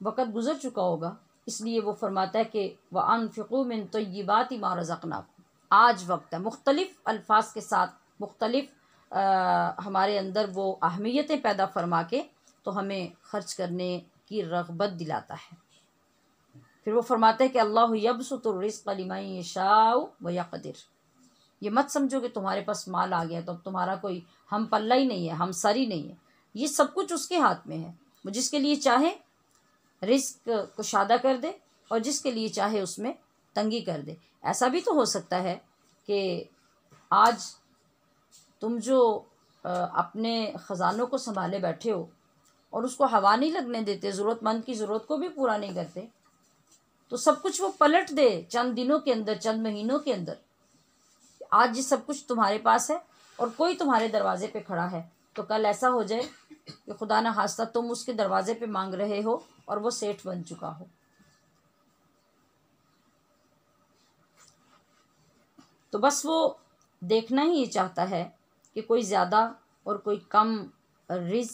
A: वक़्त गुजर चुका होगा इसलिए वो फरमाता है कि व अनफ़ू मिन बात ही मारज़ना आज वक्त है मुख्तलिफ़ अल्फाज के साथ मुख्तलिफ़ हमारे अंदर वो अहमियतें पैदा फरमा के तो हमें ख़र्च करने की रगबत दिलाता है फिर वो फरमाते हैं कि अल्लाह यबसतरसलिमाई शाह व यकदिर ये मत समझो कि तुम्हारे पास माल आ गया तो अब तुम्हारा कोई हम पल्ला ही नहीं है हम सर ही नहीं है ये सब कुछ उसके हाथ में है वो जिसके लिए चाहे रिस्क कुशादा कर दे और जिसके लिए चाहे उसमें तंगी कर दे ऐसा भी तो हो सकता है कि आज तुम जो अपने ख़जानों को संभाले बैठे हो और उसको हवा नहीं लगने देते ज़रूरतमंद की ज़रूरत को भी पूरा नहीं करते तो सब कुछ वो पलट दे चंद दिनों के अंदर चंद महीनों के अंदर आज ये सब कुछ तुम्हारे पास है और कोई तुम्हारे दरवाजे पे खड़ा है तो कल ऐसा हो जाए कि खुदा ना हादसा तुम उसके दरवाजे पे मांग रहे हो और वो सेठ बन चुका हो तो बस वो देखना ही ये चाहता है कि कोई ज़्यादा और कोई कम रिज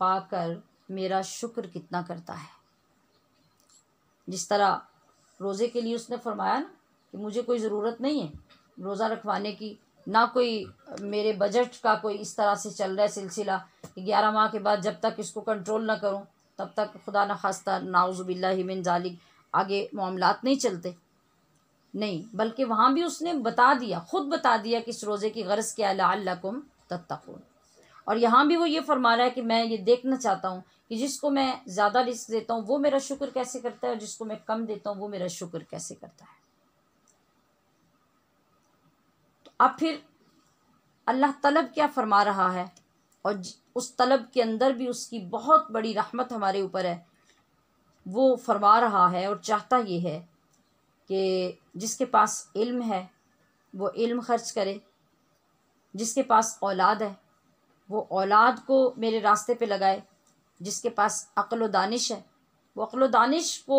A: पाकर मेरा शुक्र कितना करता है जिस तरह रोज़े के लिए उसने फरमाया ना कि मुझे कोई ज़रूरत नहीं है रोज़ा रखवाने की ना कोई मेरे बजट का कोई इस तरह से चल रहा है सिलसिला ग्यारह माह के बाद जब तक इसको कंट्रोल ना करूँ तब तक खुदा न खास्ता नाउज़बिल्लिन जालिक आगे मामला नहीं चलते नहीं बल्कि वहाँ भी उसने बता दिया ख़ुद बता दिया कि इस रोज़े की गर्ज क्या लाकुम तत्तकून और यहाँ भी वो ये फरमा रहा है कि मैं ये देखना चाहता हूँ कि जिसको मैं ज़्यादा रिस्क देता हूँ वो मेरा शुक्र कैसे करता है और जिसको मैं कम देता हूँ वो मेरा शुक्र कैसे करता है अब फिर अल्लाह तलब क्या फरमा रहा है और उस तलब के अंदर भी उसकी बहुत बड़ी रहमत हमारे ऊपर है वो फरमा रहा है और चाहता ये है कि जिसके पास इल्म है वो इल्म खर्च करे जिसके पास औलाद है वो औलाद को मेरे रास्ते पे लगाए जिसके पास अक्ल दानिश है वो अक्ल दानिश को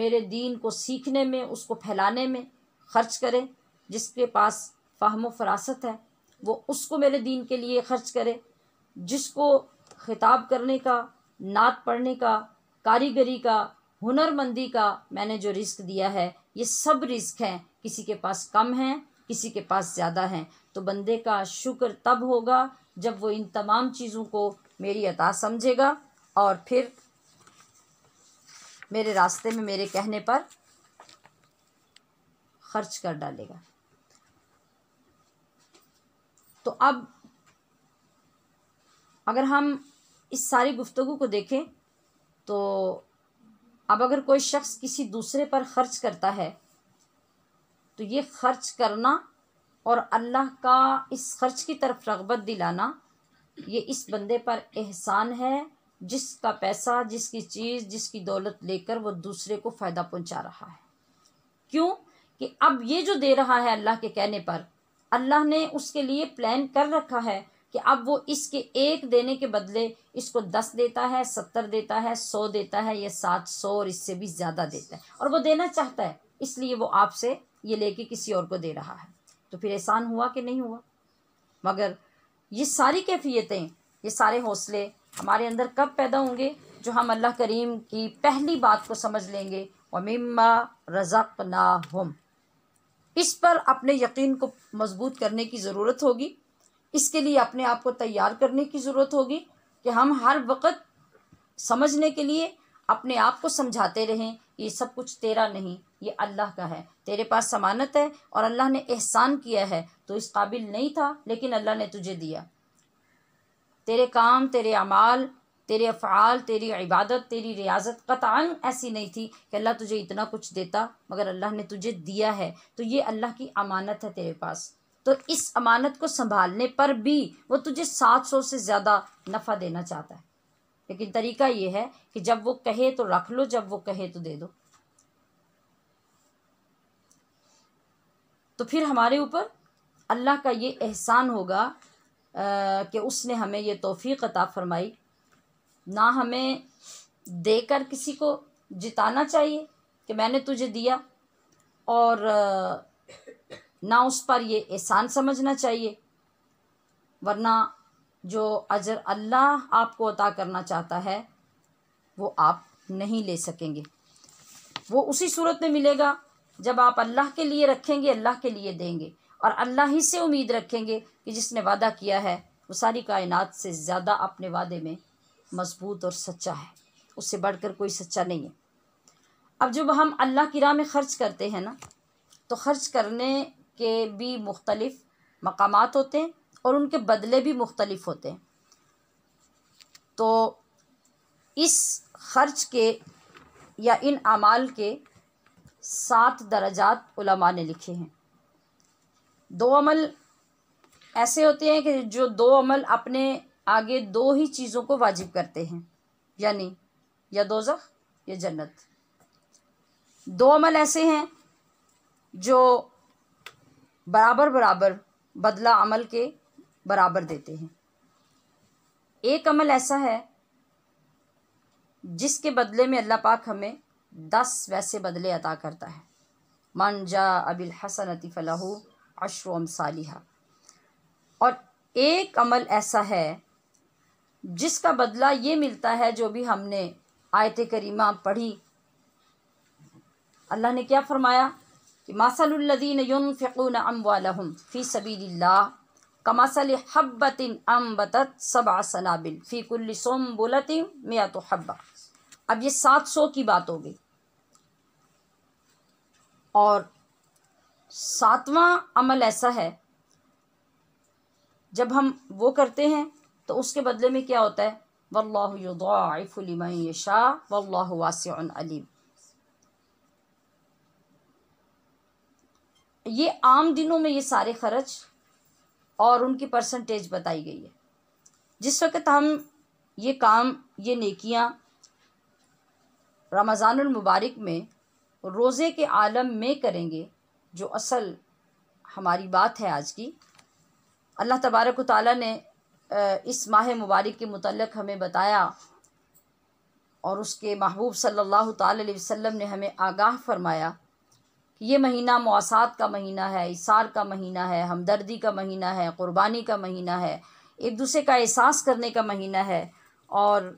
A: मेरे दीन को सीखने में उसको फैलाने में ख़र्च करे जिसके पास फ़ाहम फरासत है वो उसको मेरे दीन के लिए ख़र्च करे जिसको ख़िताब करने का नात पढ़ने का कारीगरी का हुनरमंदी का मैंने जो रिस्क दिया है ये सब रिस्क हैं किसी के पास कम हैं किसी के पास ज़्यादा हैं तो बंदे का शुक्र तब होगा जब वो इन तमाम चीज़ों को मेरी अता समझेगा और फिर मेरे रास्ते में मेरे कहने पर ख़र्च कर डालेगा तो अब अगर हम इस सारी गुफ्तगु को देखें तो अब अगर कोई शख्स किसी दूसरे पर ख़र्च करता है तो ये ख़र्च करना और अल्लाह का इस खर्च की तरफ रगबत दिलाना ये इस बंदे पर एहसान है जिसका पैसा जिसकी चीज़ जिसकी दौलत लेकर वो दूसरे को फ़ायदा पहुंचा रहा है क्यों कि अब ये जो दे रहा है अल्लाह के कहने पर अल्लाह ने उसके लिए प्लान कर रखा है कि अब वो इसके एक देने के बदले इसको दस देता है सत्तर देता है सौ देता है या सात सौ और इससे भी ज़्यादा देता है और वो देना चाहता है इसलिए वो आपसे ये लेके किसी और को दे रहा है तो फिर एहसान हुआ कि नहीं हुआ मगर ये सारी कैफियतें ये सारे हौसले हमारे अंदर कब पैदा होंगे जो हम अल्लाह करीम की पहली बात को समझ लेंगे और रज़क ना हम इस पर अपने यकीन को मजबूत करने की ज़रूरत होगी इसके लिए अपने आप को तैयार करने की ज़रूरत होगी कि हम हर वक्त समझने के लिए अपने आप को समझाते रहें ये सब कुछ तेरा नहीं ये अल्लाह का है तेरे पास समानत है और अल्लाह ने एहसान किया है तो इस काबिल नहीं था लेकिन अल्लाह ने तुझे दिया तेरे काम तेरे अमाल तेरे अफ़ाल तेरी इबादत तेरी रियाजत कतान ऐसी नहीं थी कि अल्लाह तुझे इतना कुछ देता मगर अल्लाह ने तुझे दिया है तो ये अल्लाह की अमानत है तेरे पास तो इस अमानत को संभालने पर भी वो तुझे सात सौ से ज़्यादा नफ़ा देना चाहता है लेकिन तरीका ये है कि जब वो कहे तो रख लो जब वो कहे तो दे दो तो फिर हमारे ऊपर अल्लाह का ये एहसान होगा कि उसने हमें ये तोफ़ी अता फ़रमाई ना हमें देकर किसी को जिताना चाहिए कि मैंने तुझे दिया और ना उस पर ये एहसान समझना चाहिए वरना जो अजर अल्लाह आपको अता करना चाहता है वो आप नहीं ले सकेंगे वो उसी सूरत में मिलेगा जब आप अल्लाह के लिए रखेंगे अल्लाह के लिए देंगे और अल्लाह ही से उम्मीद रखेंगे कि जिसने वादा किया है वो सारी कायनात से ज़्यादा अपने वादे में मज़बूत और सच्चा है उससे बढ़कर कोई सच्चा नहीं है अब जब हम अल्लाह की राह में ख़र्च करते हैं ना तो ख़र्च करने के भी मुख्तलिफ़ मकाम होते हैं और उनके बदले भी मुख्तलिफ होते हैं तो इस खर्च के या इन अमाल के सात दर्जात उलमा ने लिखे हैं दो अमल ऐसे होते हैं कि जो दो अमल अपने आगे दो ही चीज़ों को वाजिब करते हैं यानी या जख़ या जन्नत दो अमल ऐसे हैं जो बराबर बराबर बदला अमल के बराबर देते हैं एक अमल ऐसा है जिसके बदले में अल्लाह पाक हमें दस वैसे बदले अदा करता है मन जा अबिल हसन फ़लाह अशरम सालिहा और एक अमल ऐसा है जिसका बदला ये मिलता है जो भी हमने आयत करीमा पढ़ी अल्लाह ने क्या फरमाया कि मासलुल्लदीन युन फ़िकून अम वालम फ़ी सबी कमासल हब्बतिन अम बतत सबा सनाबिल फ़ी कुल्ल सोम मिया तो हब्बा अब ये सात सौ की बात हो गई और सातवां अमल ऐसा है जब हम वो करते हैं तो उसके बदले में क्या होता है वल्लाफ़ुलमय शाह वल्लाह वासम ये आम दिनों में ये सारे खर्च और उनकी परसेंटेज बताई गई है जिस वक्त हम ये काम ये नेकियां रमज़ानुल मुबारक में रोज़े के आलम में करेंगे जो असल हमारी बात है आज की अल्लाह तबारक ताली ने इस माह मुबारक के मतलब हमें बताया और उसके महबूब सल्लल्लाहु अलैहि वसल्लम ने हमें आगाह फरमाया कि ये महीना मवासात का महीना है इसार का महीना है हमदर्दी का महीना है क़ुरबानी का महीना है एक दूसरे का एहसास करने का महीना है और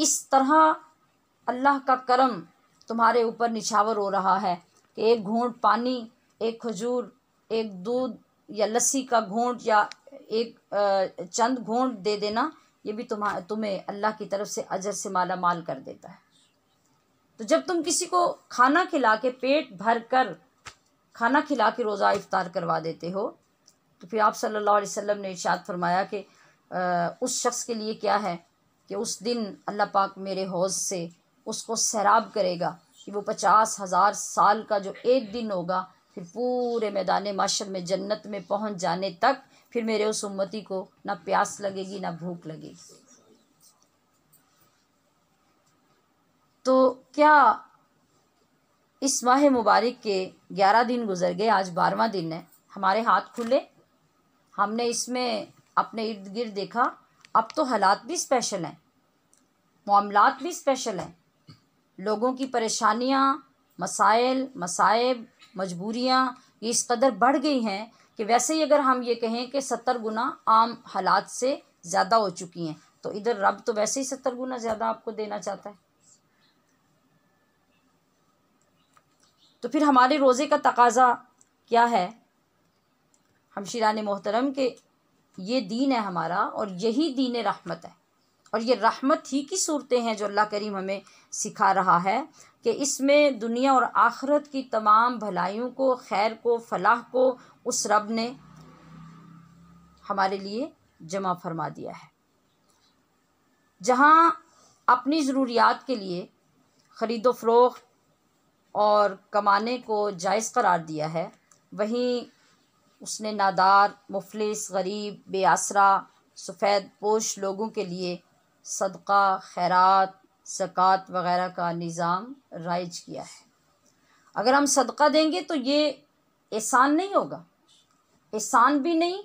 A: इस तरह अल्लाह का करम तुम्हारे ऊपर निछावर हो रहा है कि एक घूट पानी एक खजूर एक दूध या लस्सी का घोंट या एक चंद घोंट दे देना ये भी तुम्हारा तुम्हें अल्लाह की तरफ से अजर से माला माल कर देता है तो जब तुम किसी को खाना खिला के पेट भर कर खाना खिला के रोज़ा इफ्तार करवा देते हो तो फिर आप सल्लल्लाहु अलैहि वसल्लम ने इर्शाद फरमाया कि उस शख्स के लिए क्या है कि उस दिन अल्लाह पाक मेरे हौज से उसको सैराब करेगा कि वो पचास हज़ार साल का जो एक दिन होगा फिर पूरे मैदान माशर में जन्नत में पहुंच जाने तक फिर मेरे उस उम्मती को ना प्यास लगेगी ना भूख लगेगी तो क्या इस माह मुबारक के ग्यारह दिन गुजर गए आज बारवा दिन है हमारे हाथ खुले हमने इसमें अपने इर्द गिर्द देखा अब तो हालात भी स्पेशल हैं मामलात भी स्पेशल हैं लोगों की परेशानियाँ मसाइल मसाइब मजबूरियाँ ये इस कदर बढ़ गई हैं कि वैसे ही अगर हम ये कहें कि सत्तर गुना आम हालात से ज़्यादा हो चुकी हैं तो इधर रब तो वैसे ही सत्तर गुना ज़्यादा आपको देना चाहता है तो फिर हमारे रोज़े का तकाजा क्या है हम हमशीरान मोहतरम के ये दीन है हमारा और यही दीन रहमत है और ये रहमत ही की सूरतें हैं जो अल्लाह करीम हमें सिखा रहा है कि इसमें दुनिया और आखरत की तमाम भलाइयों को खैर को फलाह को उस रब ने हमारे लिए जमा फरमा दिया है जहाँ अपनी ज़रूरियात के लिए ख़रीदो फरोख और कमाने को जायज़ करार दिया है वहीं उसने नादार मुफलिस गरीब बेआसरा सफ़ेद पोश लोगों के लिए सदका खैरात सक़ात वगैरह का निज़ाम राइज किया है अगर हम सदका देंगे तो ये एहसान नहीं होगा एहसान भी नहीं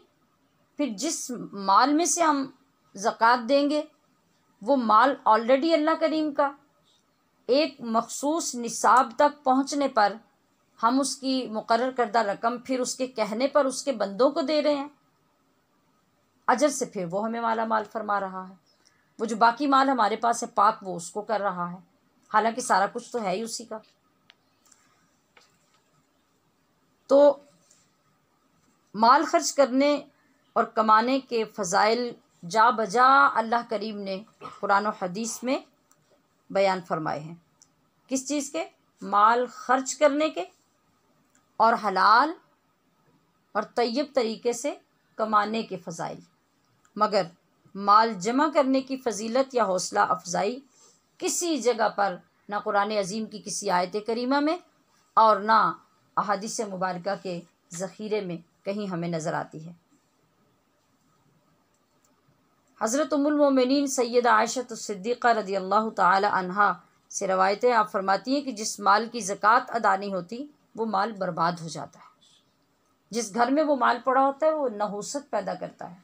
A: फिर जिस माल में से हम ज़क़़त देंगे वो माल ऑलरेडी अल्लाह करीम का एक मखसूस निसाब तक पहुँचने पर हम उसकी मुकर करदा रकम फिर उसके कहने पर उसके बंदों को दे रहे हैं अजर से फिर वो हमें माला माल फरमा रहा है वो जो बाकी माल हमारे पास है पाक वो उसको कर रहा है हालांकि सारा कुछ तो है ही उसी का तो माल खर्च करने और कमाने के फ़जाइल जा बजा अल्लाह करीम ने कुरान और हदीस में बयान फरमाए हैं किस चीज़ के माल खर्च करने के और हलाल और तय्यब तरीके से कमाने के फ़जाइल मगर माल जमा करने की फजीलत या हौसला अफजाई किसी जगह पर ना कुरान अजीम की किसी आयत करीमा में और ना अहादिस मुबारक के ज़ख़ीरे में कहीं हमें नज़र आती है हज़रत उमुलमिन सैद आयशतुल्द्दीक़ा रदी अल्लाह तहा से रवायतें आप फरमाती हैं कि जिस माल की ज़क़़त अदा नहीं होती वो माल बर्बाद हो जाता है जिस घर में वो माल पड़ा होता है वो नहूसत पैदा करता है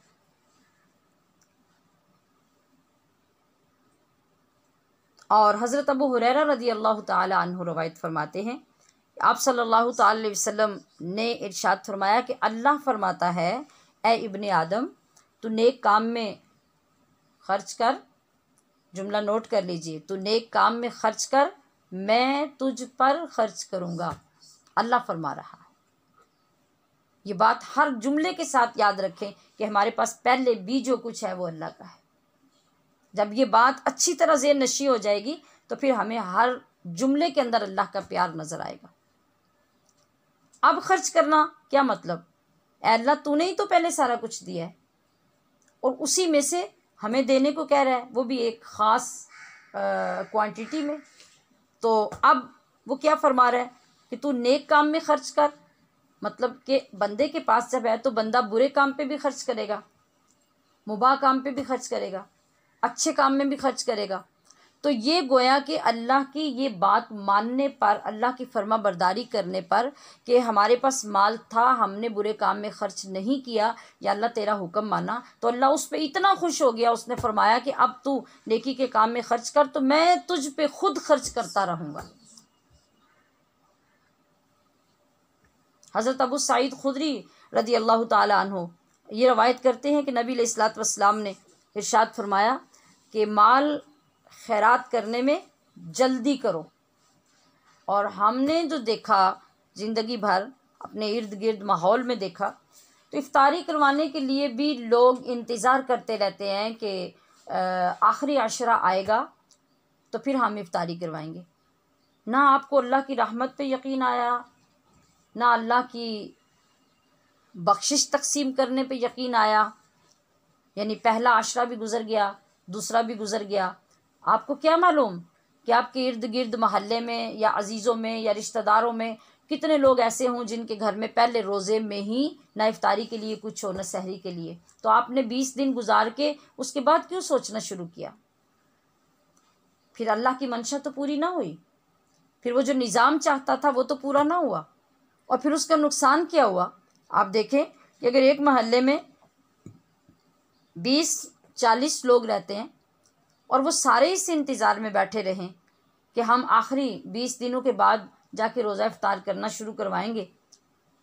A: और हज़रत अबू हुरर रदी अल्लाह तु रवायत फ़रमाते हैं आप सल्लल्लाहु अलैहि वसल्लम ने इरशाद फरमाया कि अल्लाह फ़रमाता है ए इबन आदम तो नेक काम में खर्च कर जुमला नोट कर लीजिए तो नेक काम में खर्च कर मैं तुझ पर खर्च करूँगा अल्लाह फरमा रहा है ये बात हर जुमले के साथ याद रखें कि हमारे पास पहले भी जो कुछ है वो अल्लाह का है जब ये बात अच्छी तरह जेर नशी हो जाएगी तो फिर हमें हर जुमले के अंदर अल्लाह का प्यार नज़र आएगा अब खर्च करना क्या मतलब अल्लाह तूने ही तो पहले सारा कुछ दिया है और उसी में से हमें देने को कह रहा है वो भी एक ख़ास क्वांटिटी में तो अब वो क्या फरमा रहा है कि तू नेक काम में खर्च कर मतलब कि बंदे के पास जब है तो बंदा बुरे काम पे भी खर्च करेगा मुबा काम पे भी खर्च करेगा अच्छे काम में भी खर्च करेगा तो ये गोया कि अल्लाह की ये बात मानने पर अल्लाह की फर्मा बरदारी करने पर कि हमारे पास माल था हमने बुरे काम में खर्च नहीं किया या अल्लाह तेरा हुक्म माना तो अल्लाह उस पर इतना खुश हो गया उसने फरमाया कि अब तू नेकी के काम में खर्च कर तो मैं तुझ पे खुद खर्च करता रहूँगा हज़रत अबू सईद खुदरी रदी अल्लाह तु ये रवायत करते हैं कि नबी सलात वसलाम ने इर्शाद फरमाया कि माल खैरात करने में जल्दी करो और हमने जो देखा ज़िंदगी भर अपने इर्द गिर्द माहौल में देखा तो इफ्तारी करवाने के लिए भी लोग इंतज़ार करते रहते हैं कि आखिरी आशरा आएगा तो फिर हम इफ्तारी करवाएंगे ना आपको अल्लाह की रहमत पे यकीन आया ना अल्लाह की बख्शिश तकसीम करने पे यकीन आया यानी पहला आशरा भी गुज़र गया दूसरा भी गुजर गया आपको क्या मालूम कि आपके इर्द गिर्द मोहल्ले में या अजीज़ों में या रिश्तेदारों में कितने लोग ऐसे हों जिनके घर में पहले रोज़े में ही ना इफ्तारी के लिए कुछ हो ना सहरी के लिए तो आपने बीस दिन गुजार के उसके बाद क्यों सोचना शुरू किया फिर अल्लाह की मंशा तो पूरी ना हुई फिर वो जो निज़ाम चाहता था वो तो पूरा ना हुआ और फिर उसका नुकसान क्या हुआ आप देखें कि अगर एक महल्ले में बीस चालीस लोग रहते हैं और वो सारे इस इंतज़ार में बैठे रहें कि हम आखिरी बीस दिनों के बाद जाके रोज़ा इफ्तार करना शुरू करवाएंगे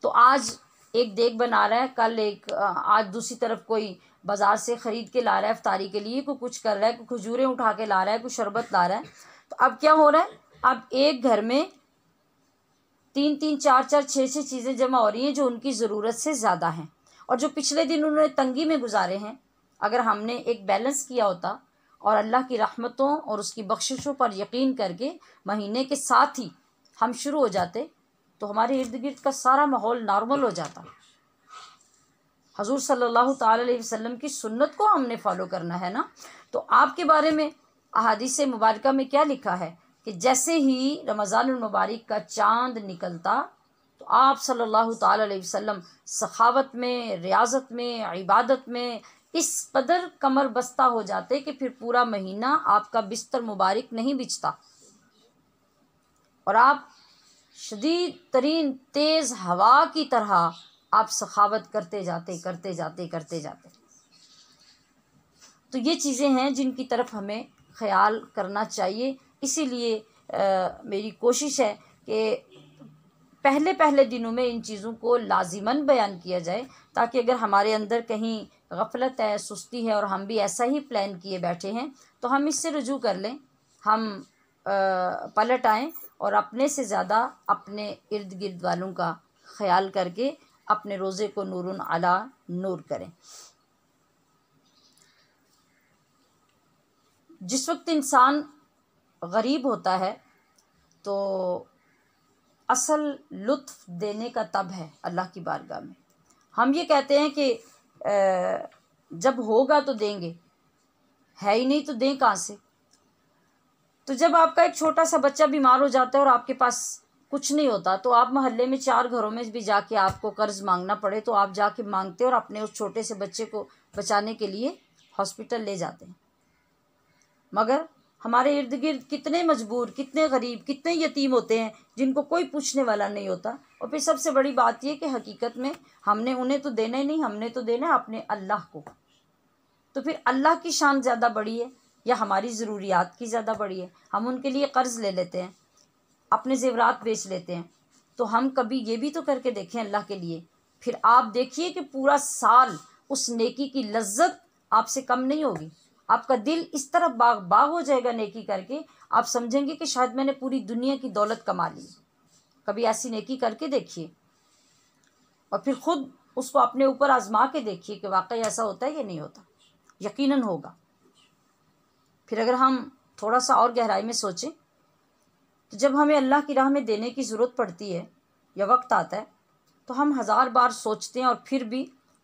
A: तो आज एक देख बना रहा है कल एक आज दूसरी तरफ कोई बाज़ार से ख़रीद के ला रहा है इफ्तारी के लिए कोई कुछ कर रहा है कोई खजूरें उठा के ला रहा है कोई शरबत ला रहा है तो अब क्या हो रहा है अब एक घर में तीन तीन चार चार छः छः चीज़ें जमा हो रही हैं जो उनकी ज़रूरत से ज़्यादा हैं और जो पिछले दिन उन्होंने तंगी में गुजारे हैं अगर हमने एक बैलेंस किया होता और अल्लाह की रहमतों और उसकी बख्शिशों पर यकीन करके महीने के साथ ही हम शुरू हो जाते तो हमारे इर्द गिर्द का सारा माहौल नॉर्मल हो जाता हजूर सल्लल्लाहु अलैहि वसल्लम की सुन्नत को हमने फॉलो करना है ना तो आपके बारे में अहादीस मुबारक में क्या लिखा है कि जैसे ही रमज़ान मुबारक का चांद निकलता तो आप सल्लल्लाहु अलैहि वसल्लम सखावत में रियाजत में इबादत में इस कदर कमर बस्ता हो जाते कि फिर पूरा महीना आपका बिस्तर मुबारक नहीं बिछता और आप शदीद तरीन तेज़ हवा की तरह आप सखावत करते जाते करते जाते करते जाते तो ये चीज़ें हैं जिनकी तरफ हमें ख्याल करना चाहिए इसीलिए मेरी कोशिश है कि पहले पहले दिनों में इन चीज़ों को लाजिमन बयान किया जाए ताकि अगर हमारे अंदर कहीं गफलत है सुस्ती है और हम भी ऐसा ही प्लान किए बैठे हैं तो हम इससे रुजू कर लें हम पलट आएँ और अपने से ज़्यादा अपने इर्द गिर्द वालों का ख्याल करके अपने रोज़े को नूर अला नूर करें जिस वक्त इंसान गरीब होता है तो असल लुत्फ़ देने का तब है अल्लाह की बारगाह में हम ये कहते हैं कि जब होगा तो देंगे है ही नहीं तो दें कहाँ से तो जब आपका एक छोटा सा बच्चा बीमार हो जाता है और आपके पास कुछ नहीं होता तो आप मोहल्ले में चार घरों में भी जाके आपको कर्ज मांगना पड़े तो आप जाके मांगते और अपने उस छोटे से बच्चे को बचाने के लिए हॉस्पिटल ले जाते हैं मगर हमारे इर्द गिर्द कितने मजबूर कितने गरीब कितने यतीम होते हैं जिनको कोई पूछने वाला नहीं होता और फिर सबसे बड़ी बात यह कि हकीकत में हमने उन्हें तो देना ही नहीं हमने तो देना है अपने अल्लाह को तो फिर अल्लाह की शान ज़्यादा बड़ी है या हमारी ज़रूरियात की ज़्यादा बड़ी है हम उनके लिए कर्ज़ ले लेते हैं अपने जेवरात बेच लेते हैं तो हम कभी ये भी तो करके देखें अल्लाह के लिए फिर आप देखिए कि पूरा साल उस नेकी की लज्जत आपसे कम नहीं होगी आपका दिल इस तरह बाग बाग हो जाएगा नेकी करके आप समझेंगे कि शायद मैंने पूरी दुनिया की दौलत कमा ली कभी ऐसी नेकी करके देखिए और फिर खुद उसको अपने ऊपर आजमा के देखिए कि वाकई ऐसा होता है या नहीं होता यकीनन होगा फिर अगर हम थोड़ा सा और गहराई में सोचें तो जब हमें अल्लाह की राह में देने की ज़रूरत पड़ती है या वक्त आता है तो हम हज़ार बार सोचते हैं और फिर भी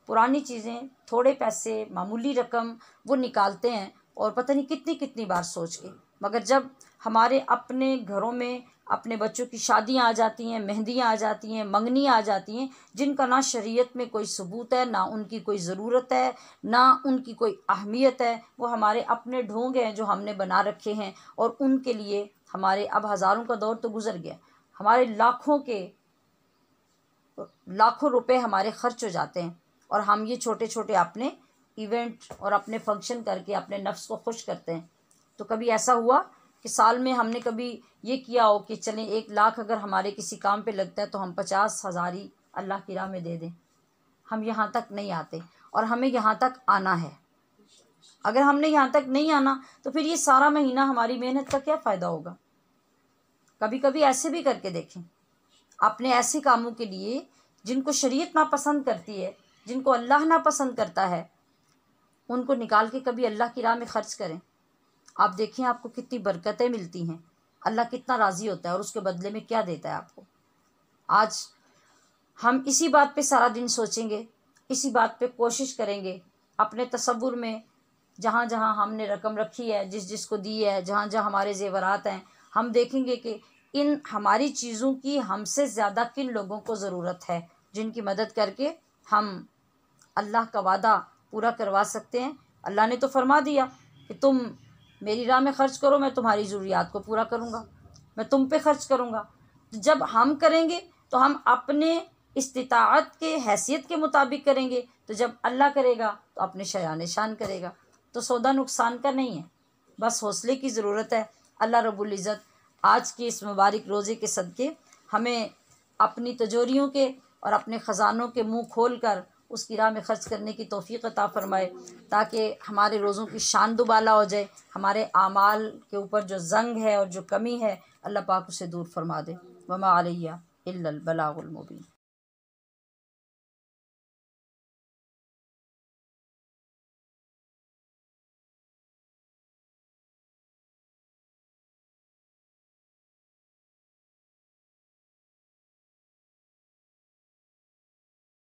A: पुरानी चीज़ें थोड़े पैसे मामूली रकम वो निकालते हैं और पता नहीं कितनी कितनी बार सोच के मगर जब हमारे अपने घरों में अपने बच्चों की शादियां आ जाती हैं मेहंदियां आ जाती हैं मंगनियाँ आ जाती हैं जिनका ना शरीयत में कोई सबूत है ना उनकी कोई ज़रूरत है ना उनकी कोई अहमियत है वो हमारे अपने ढोंग हैं जो हमने बना रखे हैं और उनके लिए हमारे अब हज़ारों का दौर तो गुज़र गया हमारे लाखों के लाखों रुपए हमारे खर्च हो जाते हैं और हम ये छोटे छोटे अपने इवेंट और अपने फंक्शन करके अपने नफ्स को खुश करते हैं तो कभी ऐसा हुआ कि साल में हमने कभी ये किया हो कि चलें एक लाख अगर हमारे किसी काम पे लगता है तो हम पचास हजार ही अल्लाह की राह में दे दें हम यहाँ तक नहीं आते और हमें यहाँ तक आना है अगर हमने यहाँ तक नहीं आना तो फिर ये सारा महीना हमारी मेहनत का क्या फ़ायदा होगा कभी कभी ऐसे भी करके देखें अपने ऐसे कामों के लिए जिनको शरीयत नापसंद करती है जिनको अल्लाह ना पसंद करता है उनको निकाल के कभी अल्लाह की राह में ख़र्च करें आप देखिए आपको कितनी बरकतें मिलती हैं अल्लाह कितना राज़ी होता है और उसके बदले में क्या देता है आपको आज हम इसी बात पे सारा दिन सोचेंगे इसी बात पे कोशिश करेंगे अपने तस्वुर में जहाँ जहाँ हमने रकम रखी है जिस जिस को दी है जहाँ जहाँ हमारे जेवरात हैं हम देखेंगे कि इन हमारी चीज़ों की हमसे ज़्यादा किन लोगों को ज़रूरत है जिनकी मदद करके हम अल्लाह का वादा पूरा करवा सकते हैं अल्लाह ने तो फरमा दिया कि तुम मेरी राह में ख़र्च करो मैं तुम्हारी ज़रूरियात को पूरा करूँगा मैं तुम पे ख़र्च करूँगा तो जब हम करेंगे तो हम अपने इस्तात के हैसियत के मुताबिक करेंगे तो जब अल्लाह करेगा तो अपने शयान शान करेगा तो सौदा नुकसान का नहीं है बस हौसले की ज़रूरत है अल्लाह रबुल्ज़त आज के इस मुबारक रोज़े के सदक़े हमें अपनी तजोरीों के और अपने ख़जानों के मुँह खोल कर उसकी राह में ख़र्च करने की तोफ़ी अता फ़रमाए ताकि हमारे रोज़ों की शान दुबाला हो जाए हमारे आमाल के ऊपर जो जंग है और जो कमी है अल्लाह पाक उसे दूर फरमा दे वमा आलिया इल्लल बलागुल मुबीन